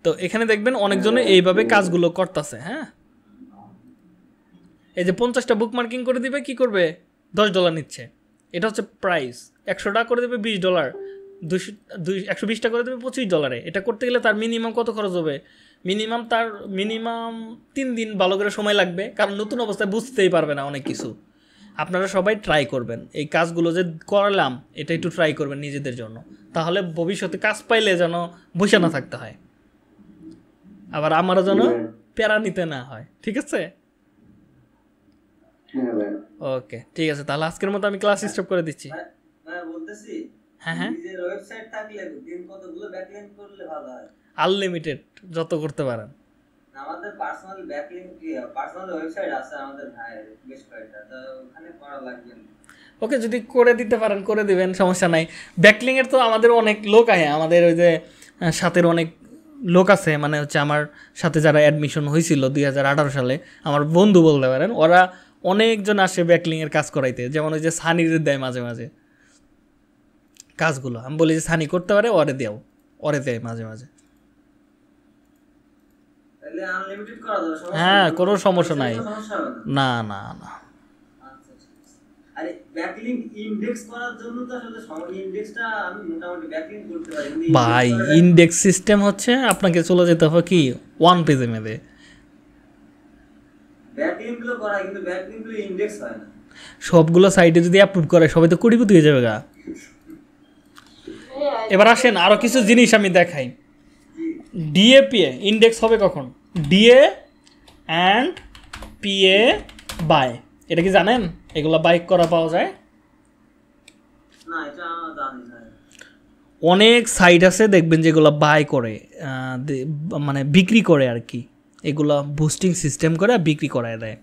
তো এখানে দেখবেন অনেকজনে এইভাবে কাজগুলো করতেছে হ্যাঁ এই যে পঞ্চাশটা বুক মার্কিং করে দিবে কি করবে দশ ডলার নিচ্ছে এটা হচ্ছে প্রাইস একশো টাকা করে দেবে বিশ ডলার দুশো দুই একশো বিশটা করে দেবে পঁচিশ ডলারে এটা করতে গেলে তার মিনিমাম কত খরচ হবে মিনিমাম তার মিনিমাম তিন দিন ভালো করে সময় লাগবে কারণ নতুন অবস্থায় বুঝতেই পারবে না অনেক কিছু আপনারা সবাই ট্রাই করবেন এই কাজগুলো যে করলাম এটা একটু ট্রাই করবেন নিজেদের জন্য তাহলে ভবিষ্যতে কাজ পাইলে যেন বসে না থাকতে হয় আবার আমারও যেন প্যারা নিতে না হয় ঠিক আছে ওকে ঠিক আছে তাহলে আজকের মতো আমি ক্লাস স্টপ করে দিচ্ছি হ্যাঁ হ্যাঁ আনলিমিটেড হ্যাঁ, হ্যাঁ। যত করতে পারেন আমাদের পার্সোনাল ব্যাকলিংক পার্সোনাল ওয়েবসাইট আছে আমাদের ভাই বেশ কয়েকটা তো ওখানে করা লাগবে ওকে যদি করে দিতে পারেন করে দিবেন সমস্যা নাই ব্যাকলিংয়ের তো আমাদের অনেক লোক আয় আমাদের ওই যে সাথের অনেক লোক আছে মানে হচ্ছে আমার সাথে যারা অ্যাডমিশন হয়েছিল দুই সালে আমার বন্ধু বলতে পারেন ওরা অনেকজন আসে ব্যাকলিংয়ের কাজ করাইতে যেমন ওই যে সানির দেয় মাঝে মাঝে কাজগুলো আমি বলি যে সানি করতে পারে ওরে দেও ওরে দেয় মাঝে মাঝে হ্যাঁ কোনো সমস্যা নাই না না না ভাই ইন্ডেক্স সিস্টেম হচ্ছে আপনাকে চলে যেতে হবে কি ওয়ান পেজে মেদে সবগুলো সাইটে যদি অ্যাপ্রুভ করে সবাই তো কোটিপতি হয়ে যাবে গা এবার আসেন আরও কিছু জিনিস আমি দেখাই ডিএ পিএ ইন্ডেক্স হবে কখন ডিএ অ্যান্ড পিএ বাই এটা কি জানেন এগুলা বাইক করা পাওয়া যায় অনেক সাইট আছে দেখবেন যেগুলো বাই করে মানে বিক্রি করে আর কি এগুলো বুস্টিং সিস্টেম করে বিক্রি করায় দেয়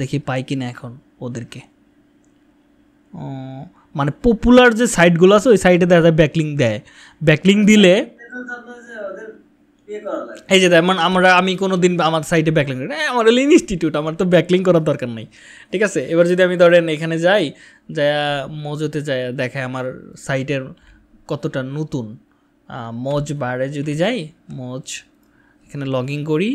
দেখি পাই কিনা এখন ওদেরকে মানে পপুলার যে সাইটগুলো আছে ওই সাইটে দেখা যায় ব্যাকলিং দেয় ব্যাকলিং দিলে ইয়ে এই যে যেমন আমরা আমি কোনো দিন আমার সাইটে ব্যাকলিং করি হ্যাঁ আমার লিন ইনস্টিটিউট আমার তো ব্যাকলিং করার দরকার নেই ঠিক আছে এবার যদি আমি ধরেন এখানে যাই যা মজোতে যাই দেখে আমার সাইটের কতটা নতুন মজ বারে যদি যাই মজ এখানে লগ ইন করি